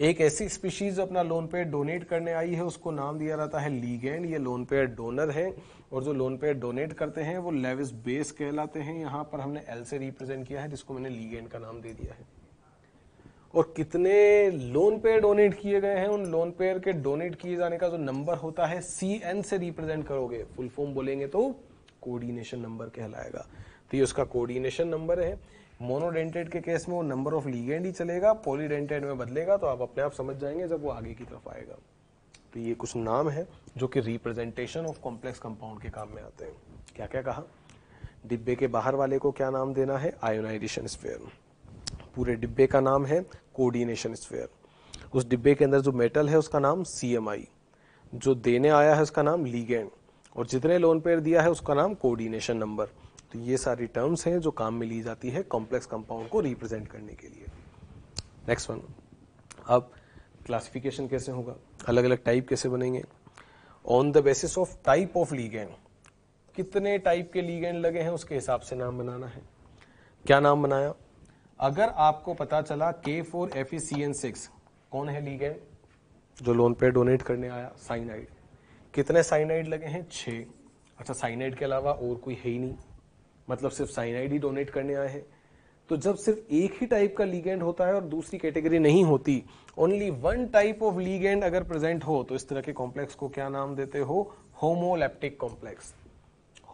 एक ऐसी स्पीशीज अपना लोन पेयर डोनेट करने आई है उसको नाम दिया जाता है लीगेंड ये लोन पेयर डोनर है और जो लोन पेयर डोनेट करते हैं वो लेविस बेस कहलाते हैं यहाँ पर हमने एल से रिप्रेजेंट किया है जिसको मैंने लीगेंड का नाम दे दिया है और कितने लोन पेयर डोनेट किए गए हैं उन लोन पेयर के डोनेट किए जाने का जो नंबर होता है सी एन से रिप्रेजेंट करोगे फुल फॉर्म बोलेंगे तो कोऑर्डिनेशन नंबर कहलाएगा तो ये उसका कोऑर्डिनेशन नंबर है मोनोडेंटेड के केस में वो नंबर ऑफ लीगेंड ही चलेगा पॉलीडेंटेड में बदलेगा तो आप अपने आप समझ जाएंगे जब वो आगे की तरफ आएगा तो ये कुछ नाम है जो कि रिप्रेजेंटेशन ऑफ कॉम्प्लेक्स कंपाउंड के काम में आते हैं क्या क्या कहा डिब्बे के बाहर वाले को क्या नाम देना है आयोनाइजेशन स्पेयर पूरे डिब्बे का नाम है कोऑर्डिनेशन स्फेयर उस डिब्बे के अंदर जो मेटल है उसका नाम सी जो देने आया है उसका नाम लीगेंड और जितने लोन पेयर दिया है उसका नाम कोऑर्डिनेशन नंबर तो ये सारी टर्म्स हैं जो काम में ली जाती है कॉम्प्लेक्स कंपाउंड को रिप्रेजेंट करने के लिए नेक्स्ट वन अब क्लासिफिकेशन कैसे होगा अलग अलग टाइप कैसे बनेंगे on the basis of type of ligand कितने टाइप के लीगेंड लगे हैं उसके हिसाब से नाम बनाना है क्या नाम बनाया अगर आपको पता चला K four F C N six कौन है लीगेंड जो लोन पे डोनेट करने आया साइनाइड कितने साइनाइड लगे हैं छः अच्छा साइनाइड के अलावा और कोई है ही नहीं मतलब सिर्फ साइनाइड ही डोनेट करने आए हैं तो जब सिर्फ एक ही टाइप का लीगेंड होता है और दूसरी कैटेगरी नहीं होती only one type of ligand अगर प्रेजेंट हो तो इस तरह के कॉम्प्लेक्स को क्या नाम देते हो होमोलेप्टिक कॉम्प्लेक्स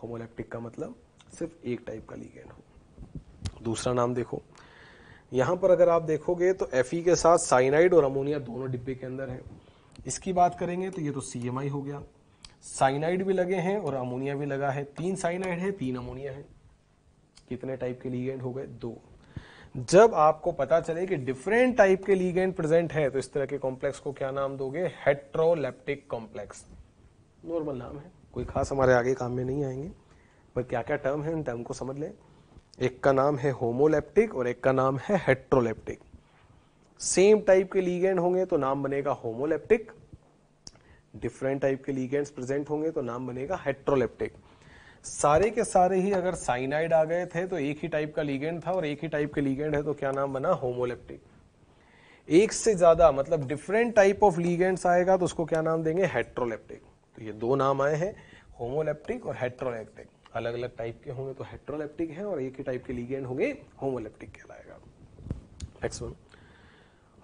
होमोलेप्टिक का मतलब सिर्फ एक टाइप का लीगेंड हो दूसरा नाम देखो यहाँ पर अगर आप देखोगे तो एफ के साथ साइनाइड और अमोनिया दोनों डिब्बे के अंदर है इसकी बात करेंगे तो ये तो सी हो गया साइनाइड भी लगे हैं और अमोनिया भी लगा है तीन साइनाइड है तीन अमोनिया है कितने टाइप के लीगेंड हो गए दो जब आपको पता चले कि डिफरेंट टाइप के लीगेंड प्रेजेंट है तो इस तरह के कॉम्प्लेक्स को क्या नाम दोगे हेट्रोलेप्टिक कॉम्प्लेक्स नॉर्मल नाम है कोई खास हमारे आगे काम में नहीं आएंगे पर क्या क्या टर्म है उन टर्म को समझ लें एक का नाम है होमोलेप्टिक और एक का नाम है हेट्रोलेप्टिक सेम टाइप के लीगेंड होंगे तो नाम बनेगा होमोलेप्टिक डिफरेंट टाइप के लीगेंड्स प्रेजेंट होंगे तो नाम बनेगा हेट्रोलेप्टिक सारे के सारे ही अगर साइनाइड आ गए थे तो एक ही टाइप का लीगेंड था और एक ही टाइप के लीगेंड है तो क्या नाम बना होमोलेप्टिक एक से ज्यादा मतलब डिफरेंट टाइप ऑफ लीगेंड्स आएगा तो उसको क्या नाम देंगे हेट्रोलेप्टिक तो ये दो नाम आए हैं होमोलेप्टिक और हेट्रोलेप्टिक अलग अलग टाइप के होंगे तो हेट्रोलेप्टिक है और एक ही टाइप के लीगेंड होंगे होमोलेप्टिक कहलाएगा नेक्स्ट वन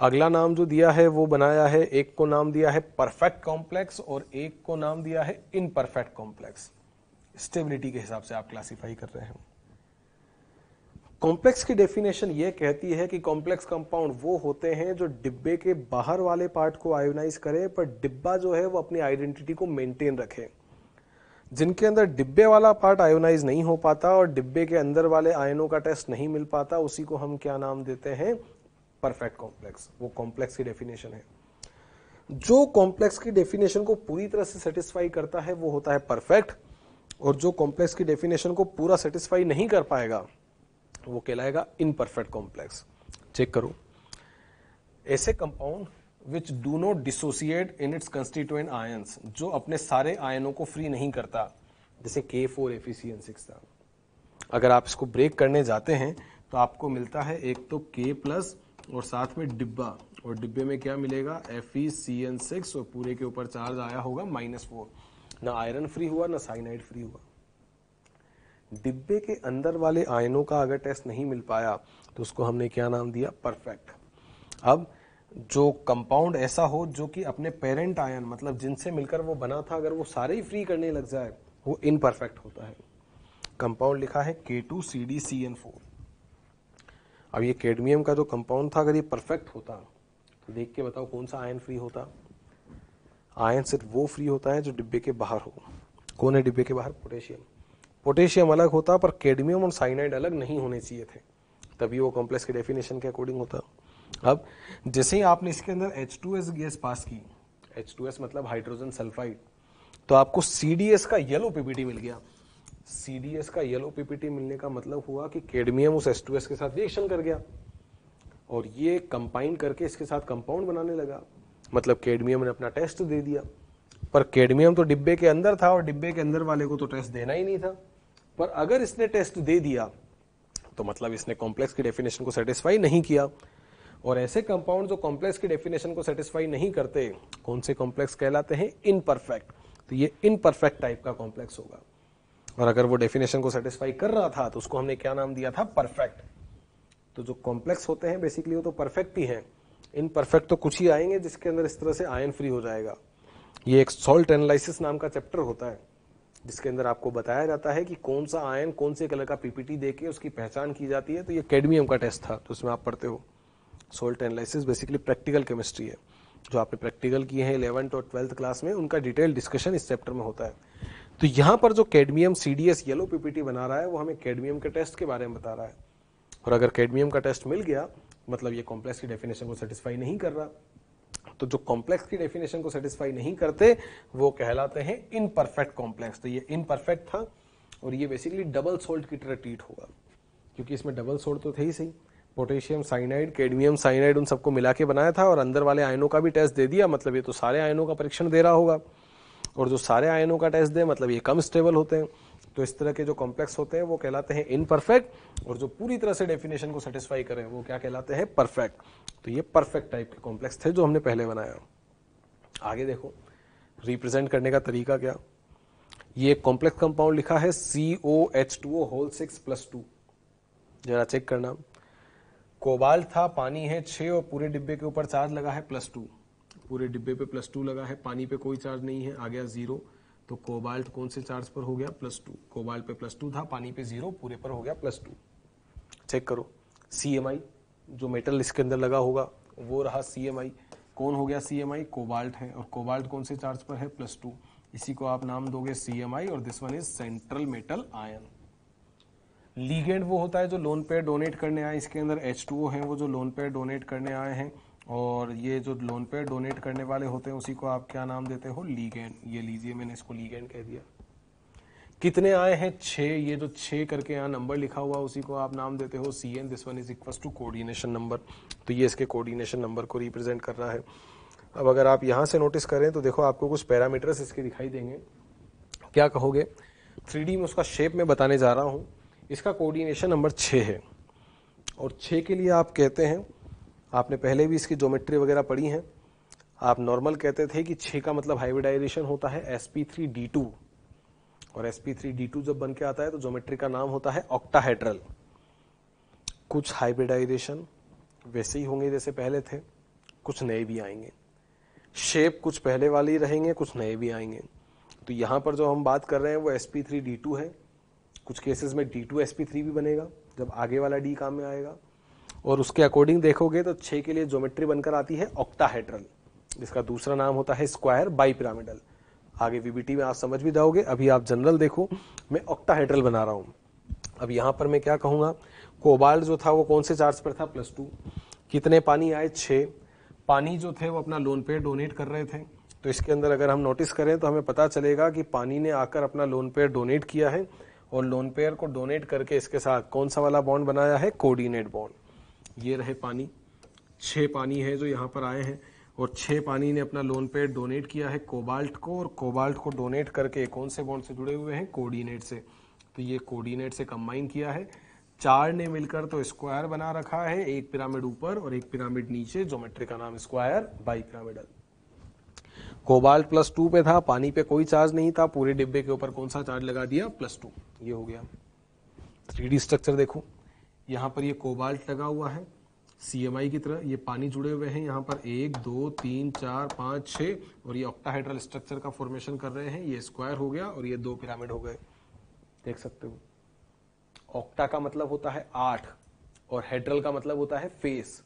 अगला नाम जो दिया है वो बनाया है एक को नाम दिया है परफेक्ट कॉम्प्लेक्स और एक को नाम दिया है इनपरफेक्ट कॉम्प्लेक्स स्टेबिलिटी के हिसाब से आप क्लासिफाई कर रहे हैं कॉम्प्लेक्स की डेफिनेशन ये कहती है कि कॉम्प्लेक्स कंपाउंड वो होते हैं जो डिब्बे के बाहर वाले पार्ट को आयोनाइज करें पर डिब्बा जो है वो अपनी आइडेंटिटी को मेंटेन रखें जिनके अंदर डिब्बे वाला पार्ट आयोनाइज नहीं हो पाता और डिब्बे के अंदर वाले आयनों का टेस्ट नहीं मिल पाता उसी को हम क्या नाम देते हैं परफेक्ट कॉम्प्लेक्स वो कॉम्प्लेक्स की डेफिनेशन है जो कॉम्प्लेक्स की डेफिनेशन को पूरी तरह से सेटिस्फाई करता है वो होता है परफेक्ट और जो कॉम्प्लेक्स की डेफिनेशन को पूरा सेटिस्फाई नहीं कर पाएगा वो कहलाएगा इनपरफेक्ट कॉम्प्लेक्स चेक करो ऐसे compound which do not dissociate in its constituent ions जो अपने सारे आयनों को फ्री नहीं करता जैसे के four F C N six था अगर आप इसको ब्रेक करने जाते हैं तो आपको मिलता है एक तो के प्लस और साथ में डिब्बा और डिब्बे में क्या मिलेगा F E C N six और पूरे के ऊपर चार्ज आया होगा माइनस फोर ना आयरन फ्री हुआ ना साइनाइड फ्री हुआ डिब्बे के अंदर वाले आयनों का अगर टेस्ट नहीं मिल पाया तो उसको हमने क्या नाम दिया परफेक्ट अब जो कंपाउंड ऐसा हो जो कि अपने पेरेंट आयन मतलब जिनसे मिलकर वो बना था अगर वो सारे ही फ्री करने लग जाए वो इनपरफेक्ट होता है कंपाउंड लिखा है के two C D C N four अब ये कैडमियम का जो कंपाउंड था अगर ये परफेक्ट होता तो देख के बताओ कौन सा आयन फ्री होता आयन सिर्फ वो फ्री होता है जो डिब्बे के बाहर हो कौन है डिब्बे के बाहर पोटेशियम पोटेशियम अलग होता पर कैडमियम और साइनाइड अलग नहीं होने चाहिए थे तभी वो कॉम्प्लेक्स के डेफिनेशन के अकॉर्डिंग होता अब जैसे ही आपने इसके अंदर H two S gas pass की एच टू एस मतलब हाइड्रोजन सल्फाइड तो आपको एस का येलो पीपीटी मिल गया एस का येलो पीपीटी मिलने का मतलब हुआ कि केडमियम उस एस के साथ रिएक्शन कर गया और ये कंपाइन करके इसके साथ कंपाउंड बनाने लगा मतलब केडमियम ने अपना टेस्ट दे दिया पर केडमियम तो डिब्बे के अंदर था और डिब्बे के अंदर वाले को तो टेस्ट देना ही नहीं था पर अगर इसने टेस्ट दे दिया तो मतलब इसने कॉम्प्लेक्स की डेफिनेशन को सेटिस्फाई नहीं किया और ऐसे कंपाउंड जो कॉम्प्लेक्स की डेफिनेशन को सेटिस्फाई नहीं करते कौन से कॉम्प्लेक्स कहलाते हैं इनपरफेक्ट तो ये इनपरफेक्ट टाइप का कॉम्प्लेक्स होगा और अगर वो डेफिनेशन को सेटिस्फाई कर रहा था तो उसको हमने क्या नाम दिया था परफेक्ट तो जो कॉम्प्लेक्स होते हैं बेसिकली वो तो परफेक्ट ही हैं इन परफेक्ट तो कुछ ही आएंगे जिसके अंदर इस तरह से आयन फ्री हो जाएगा ये एक सॉल्ट एनालिसिस नाम का चैप्टर होता है जिसके अंदर आपको बताया जाता है कि कौन सा आयन कौन से कलर का पीपीटी देके उसकी पहचान की जाती है तो ये कैडमियम का टेस्ट था तो उसमें आप पढ़ते हो salt analysis basically practical chemistry है जो आपने प्रैक्टिकल किए हैं इलेवंथ और ट्वेल्थ क्लास में उनका डिटेल डिस्कशन इस चैप्टर में होता है तो यहाँ पर जो cadmium C D S yellow PPT बना रहा है वो हमें कैडमियम के टेस्ट के बारे में बता रहा है और अगर कैडमियम का टेस्ट मिल गया मतलब ये कॉम्प्लेक्स की डेफिनेशन को सेटिस्फाई नहीं कर रहा तो जो कॉम्प्लेक्स की डेफिनेशन को सेटिस्फाई नहीं करते वो कहलाते हैं इनपरफेक्ट कॉम्प्लेक्स तो ये इनपरफेक्ट था और ये बेसिकली डबल सोल्ट की तरह ट्रीट होगा क्योंकि इसमें डबल सोल्ट तो थे ही सही पोटेशियम साइनाइड कैडमियम साइनाइड उन सबको मिला के बनाया था और अंदर वाले आयनों का भी टेस्ट दे दिया मतलब ये तो सारे आयनों का परीक्षण दे रहा होगा और जो सारे आयनों का टेस्ट दे मतलब ये कम स्टेबल होते हैं तो इस तरह के जो कॉम्प्लेक्स होते हैं वो कहलाते हैं इनपरफेक्ट और जो पूरी तरह से डेफिनेशन को सेटिस्फाई करें वो क्या कहलाते हैं परफेक्ट तो ये परफेक्ट टाइप के कॉम्प्लेक्स थे जो हमने पहले बनाया आगे देखो रिप्रेजेंट करने का तरीका क्या ये एक कॉम्प्लेक्स कंपाउंड लिखा है C O H two O whole six plus two जरा चेक करना कोबाल्ट था पानी है छः और पूरे डिब्बे के ऊपर चार्ज लगा है प्लस टू पूरे डिब्बे पे प्लस टू लगा है पानी पे कोई चार्ज नहीं है आ गया जीरो तो कोबाल्ट कौन से चार्ज पर हो गया प्लस टू कोबाल्ट पे प्लस टू था पानी पे जीरो पूरे पर हो गया प्लस टू चेक करो सी एम आई जो मेटल इसके अंदर लगा होगा वो रहा सी एम आई कौन हो गया सी एम आई कोबाल्ट है और कोबाल्ट कौन से चार्ज पर है प्लस टू इसी को आप नाम दोगे सी एम आई और this one is central metal ion ligand वो होता है जो लोन पेयर डोनेट करने आए इसके अंदर एच टू है वो जो लोन पेयर डोनेट करने आए हैं और ये जो लोन पेयर डोनेट करने वाले होते हैं उसी को आप क्या नाम देते हो लीगेंड ये लीजिए मैंने इसको लीगेंड कह दिया कितने आए हैं छः ये जो छः करके यहाँ नंबर लिखा हुआ उसी को आप नाम देते हो C N this one is equal to coordination number तो ये इसके कोऑर्डिनेशन नंबर को रिप्रेजेंट कर रहा है अब अगर आप यहाँ से नोटिस करें तो देखो आपको कुछ पैरामीटर्स इसके दिखाई देंगे क्या कहोगे थ्री में उसका शेप में बताने जा रहा हूँ इसका कोऑर्डिनेशन नंबर छः है और छः के लिए आप कहते हैं आपने पहले भी इसकी ज्योमेट्री वगैरह पढ़ी हैं आप नॉर्मल कहते थे कि छः का मतलब हाइब्रिडाइजेशन होता है S P three D two और S P three D two जब बन के आता है तो ज्योमेट्री का नाम होता है ऑक्टाहेड्रल कुछ हाइब्रिडाइजेशन वैसे ही होंगे जैसे पहले थे कुछ नए भी आएंगे शेप कुछ पहले वाले ही रहेंगे कुछ नए भी आएंगे तो यहाँ पर जो हम बात कर रहे हैं वो S P three D two है कुछ केसेस में D two S P three भी बनेगा जब आगे वाला डी काम में आएगा और उसके अकॉर्डिंग देखोगे तो छः के लिए ज्योमेट्री बनकर आती है ऑक्टाहेड्रल जिसका दूसरा नाम होता है स्क्वायर बाई पिरामिडल आगे वीबीटी में आप समझ भी जाओगे अभी आप जनरल देखो मैं ऑक्टाहेड्रल बना रहा हूँ अब यहाँ पर मैं क्या कहूँगा कोबाल्ट जो था वो कौन से चार्ज पर था प्लस टू कितने पानी आए छः पानी जो थे वो अपना लोन पे डोनेट कर रहे थे तो इसके अंदर अगर हम नोटिस करें तो हमें पता चलेगा कि पानी ने आकर अपना लोन पे डोनेट किया है और लोन पेयर को डोनेट करके इसके साथ कौन सा वाला बॉन्ड बनाया है कोऑर्डिनेट बॉन्ड ये रहे पानी छह पानी है जो यहाँ पर आए हैं और छह पानी ने अपना लोन पेयर डोनेट किया है कोबाल्ट को और कोबाल्ट को डोनेट करके कौन से बॉन्ड से जुड़े हुए हैं कोऑर्डिनेट से तो ये कोऑर्डिनेट से कंबाइन किया है चार ने मिलकर तो स्क्वायर बना रखा है एक पिरामिड ऊपर और एक पिरामिड नीचे ज्योमेट्री का नाम square bipyramidal cobalt plus two पे था पानी पे कोई चार्ज नहीं था पूरे डिब्बे के ऊपर कौन सा चार्ज लगा दिया प्लस टू ये हो गया थ्री स्ट्रक्चर देखो यहाँ पर ये कोबाल्ट लगा हुआ है सी की तरह ये पानी जुड़े हुए हैं यहाँ पर एक दो तीन चार पाँच छः और ये ऑक्टाहाइड्रल स्ट्रक्चर का फॉर्मेशन कर रहे हैं ये स्क्वायर हो गया और ये दो पिरामिड हो गए देख सकते हो ऑक्टा का मतलब होता है आठ और हेड्रल का मतलब होता है फेस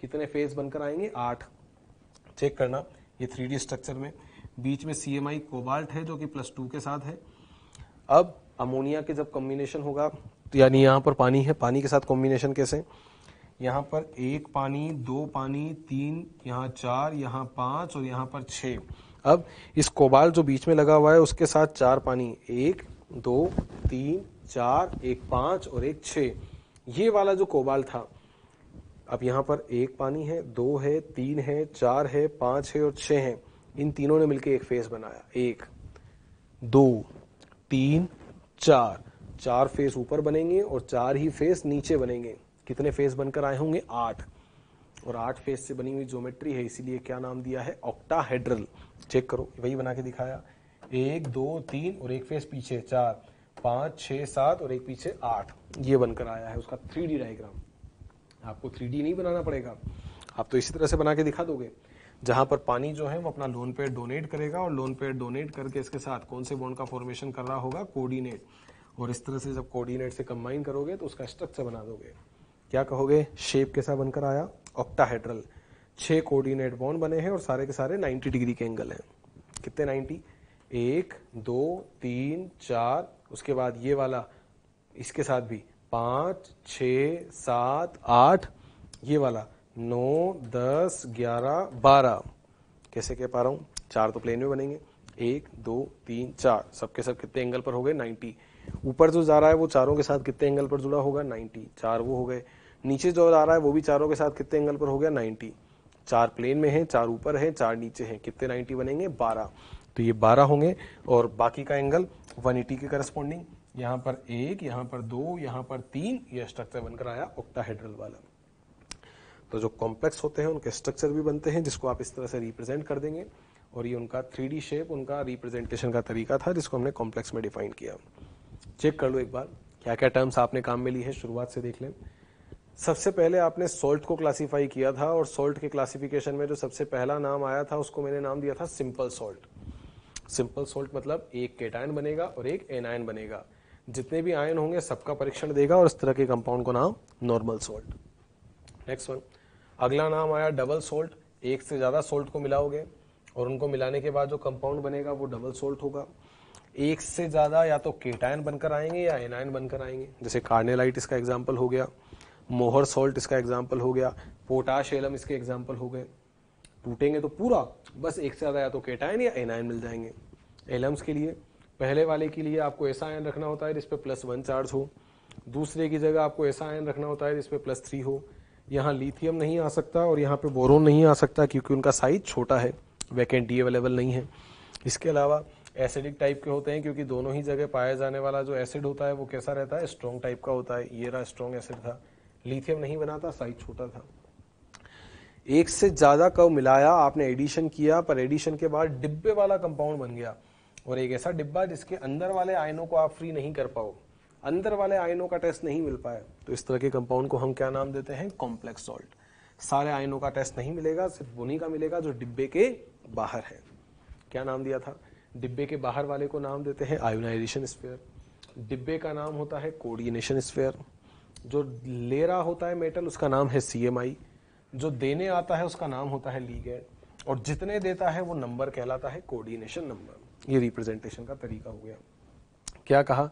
कितने फेस बनकर आएंगे आठ चेक करना ये थ्री स्ट्रक्चर में बीच में सी कोबाल्ट है जो कि प्लस टू के साथ है अब अमोनिया के जब कॉम्बिनेशन होगा तो यानी यहाँ पर पानी है पानी के साथ कॉम्बिनेशन कैसे यहाँ पर एक पानी दो पानी तीन यहाँ चार यहाँ पाँच और यहाँ पर छः अब इस कोबाल जो बीच में लगा हुआ है उसके साथ चार पानी एक दो तीन चार एक पाँच और एक छः ये वाला जो कोबाल था अब यहाँ पर एक पानी है दो है तीन है चार है पाँच है और छः है इन तीनों ने मिलकर एक फेस बनाया एक दो तीन चार चार फेस ऊपर बनेंगे और चार ही फेस नीचे बनेंगे कितने फेस बनकर आए होंगे आठ और आठ फेस से बनी हुई ज्योमेट्री है इसीलिए क्या नाम दिया है ऑक्टाहेड्रल चेक करो वही बना के दिखाया एक दो तीन और एक फेस पीछे चार पाँच छह सात और एक पीछे आठ ये बनकर आया है उसका थ्री डायग्राम आपको थ्री नहीं बनाना पड़ेगा आप तो इसी तरह से बना के दिखा दोगे जहां पर पानी जो है वो अपना लोन पेड़ डोनेट करेगा और लोन पेड़ डोनेट करके इसके साथ कौन से बॉन्ड का फॉर्मेशन कर रहा होगा कोऑर्डिनेट और इस तरह से जब कोऑर्डिनेट से कंबाइन करोगे तो उसका स्ट्रक्चर बना दोगे क्या कहोगे शेप कैसा बनकर आया ऑक्टाहेड्रल छह कोऑर्डिनेट बॉन्ड बने हैं और सारे के सारे 90 डिग्री के एंगल हैं कितने 90 एक दो तीन चार उसके बाद ये वाला इसके साथ भी पाँच छ सात आठ ये वाला नौ दस ग्यारह बारह कैसे कह पा रहा हूँ चार तो प्लेन में बनेंगे एक दो तीन चार सबके सब कितने एंगल पर हो गए नाइन्टी ऊपर जो जा रहा है वो चारों के साथ कितने एंगल पर जुड़ा होगा नाइन्टी चार वो हो गए नीचे जो जा रहा है वो भी चारों के साथ कितने एंगल पर हो गया नाइन्टी चार प्लेन में है चार ऊपर है चार नीचे हैं कितने नाइन्टी बनेंगे बारह तो ये बारह होंगे और बाकी का एंगल एटी के करस्पॉन्डिंग यहाँ पर एक यहाँ पर दो यहाँ पर तीन यह स्ट्रक्चर बनकर आया ओक्टाहेड्रल वाला तो जो कॉम्प्लेक्स होते हैं उनके स्ट्रक्चर भी बनते हैं जिसको आप इस तरह से रिप्रेजेंट कर देंगे और ये उनका थ्री शेप उनका रिप्रेजेंटेशन का तरीका था जिसको हमने कॉम्प्लेक्स में डिफाइन किया चेक कर लो एक बार क्या क्या टर्म्स आपने काम में ली है शुरुआत से देख लें सबसे पहले आपने सॉल्ट को क्लासीफाई किया था और सॉल्ट के क्लासिफिकेशन में जो सबसे पहला नाम आया था उसको मैंने नाम दिया था सिंपल सॉल्ट सिंपल सॉल्ट मतलब एक केटायन बनेगा और एक एनायन बनेगा जितने भी आयन होंगे सबका परीक्षण देगा और इस तरह के कंपाउंड को नाम नॉर्मल सॉल्ट नेक्स्ट वन अगला नाम आया डबल सोल्ट एक से ज़्यादा सोल्ट को मिलाओगे और उनको मिलाने के बाद जो कंपाउंड बनेगा वो डबल सोल्ट होगा एक से ज़्यादा या तो केटायन बनकर आएंगे या एनायन बनकर आएंगे जैसे कार्नेलाइट इसका एग्जाम्पल हो गया मोहर सोल्ट इसका एग्जाम्पल हो गया पोटाश एलम इसके एग्जाम्पल हो गए टूटेंगे तो पूरा बस एक से ज़्यादा या तो केटायन या एनायन मिल जाएंगे एलम्स के लिए पहले वाले के लिए आपको ऐसा आयन रखना होता है जिस पर प्लस वन चार्ज हो दूसरे की जगह आपको ऐसा आयन रखना होता है जिस पर प्लस थ्री हो यहाँ लिथियम नहीं आ सकता और यहाँ पे बोरोन नहीं आ सकता क्योंकि उनका साइज छोटा है वैकेंट डी अवेलेबल नहीं है इसके अलावा एसिडिक टाइप के होते हैं क्योंकि दोनों ही जगह पाया जाने वाला जो एसिड होता है वो कैसा रहता है स्ट्रॉन्ग टाइप का होता है ये रहा स्ट्रॉन्ग एसिड था लिथियम नहीं बनाता साइज छोटा था एक से ज़्यादा कव मिलाया आपने एडिशन किया पर एडिशन के बाद डिब्बे वाला कंपाउंड बन गया और एक ऐसा डिब्बा जिसके अंदर वाले आयनों को आप फ्री नहीं कर पाओ अंदर वाले आयनों का टेस्ट नहीं मिल पाया तो इस तरह के कंपाउंड को हम क्या नाम देते हैं कॉम्प्लेक्स सॉल्ट सारे आयनों का टेस्ट नहीं मिलेगा सिर्फ उन्हीं का मिलेगा जो डिब्बे के बाहर है क्या नाम दिया था डिब्बे के बाहर वाले को नाम देते हैं आयोनाइजेशन स्पेयर डिब्बे का नाम होता है कोर्डिनेशन स्पेयर जो ले रहा होता है मेटल उसका नाम है सी जो देने आता है उसका नाम होता है लीगे और जितने देता है वो नंबर कहलाता है कोर्डिनेशन नंबर ये रिप्रेजेंटेशन का तरीका हो गया क्या कहा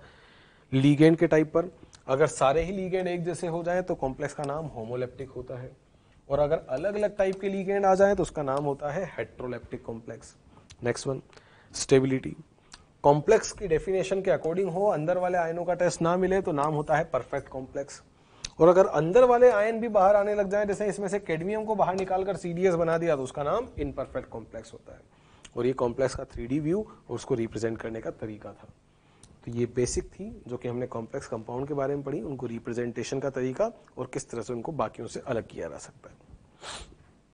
लीगेंड के टाइप पर अगर सारे ही लीगेंड एक जैसे हो जाए तो कॉम्प्लेक्स का नाम होमोलेप्टिक होता है और अगर अलग अलग टाइप के लीगेंड आ जाए तो उसका नाम होता है heteroleptic complex next one stability complex की डेफिनेशन के अकॉर्डिंग हो अंदर वाले आयनों का टेस्ट ना मिले तो नाम होता है परफेक्ट कॉम्प्लेक्स और अगर अंदर वाले आयन भी बाहर आने लग जाए जैसे इसमें से कैडमियम को बाहर निकालकर सीडीएस बना दिया तो उसका नाम इनपरफेक्ट कॉम्प्लेक्स होता है और ये कॉम्प्लेक्स का थ्री व्यू और उसको रिप्रेजेंट करने का तरीका था तो ये बेसिक थी जो कि हमने कॉम्प्लेक्स कंपाउंड के बारे में पढ़ी उनको रिप्रेजेंटेशन का तरीका और किस तरह से उनको बाकियों से अलग किया जा सकता है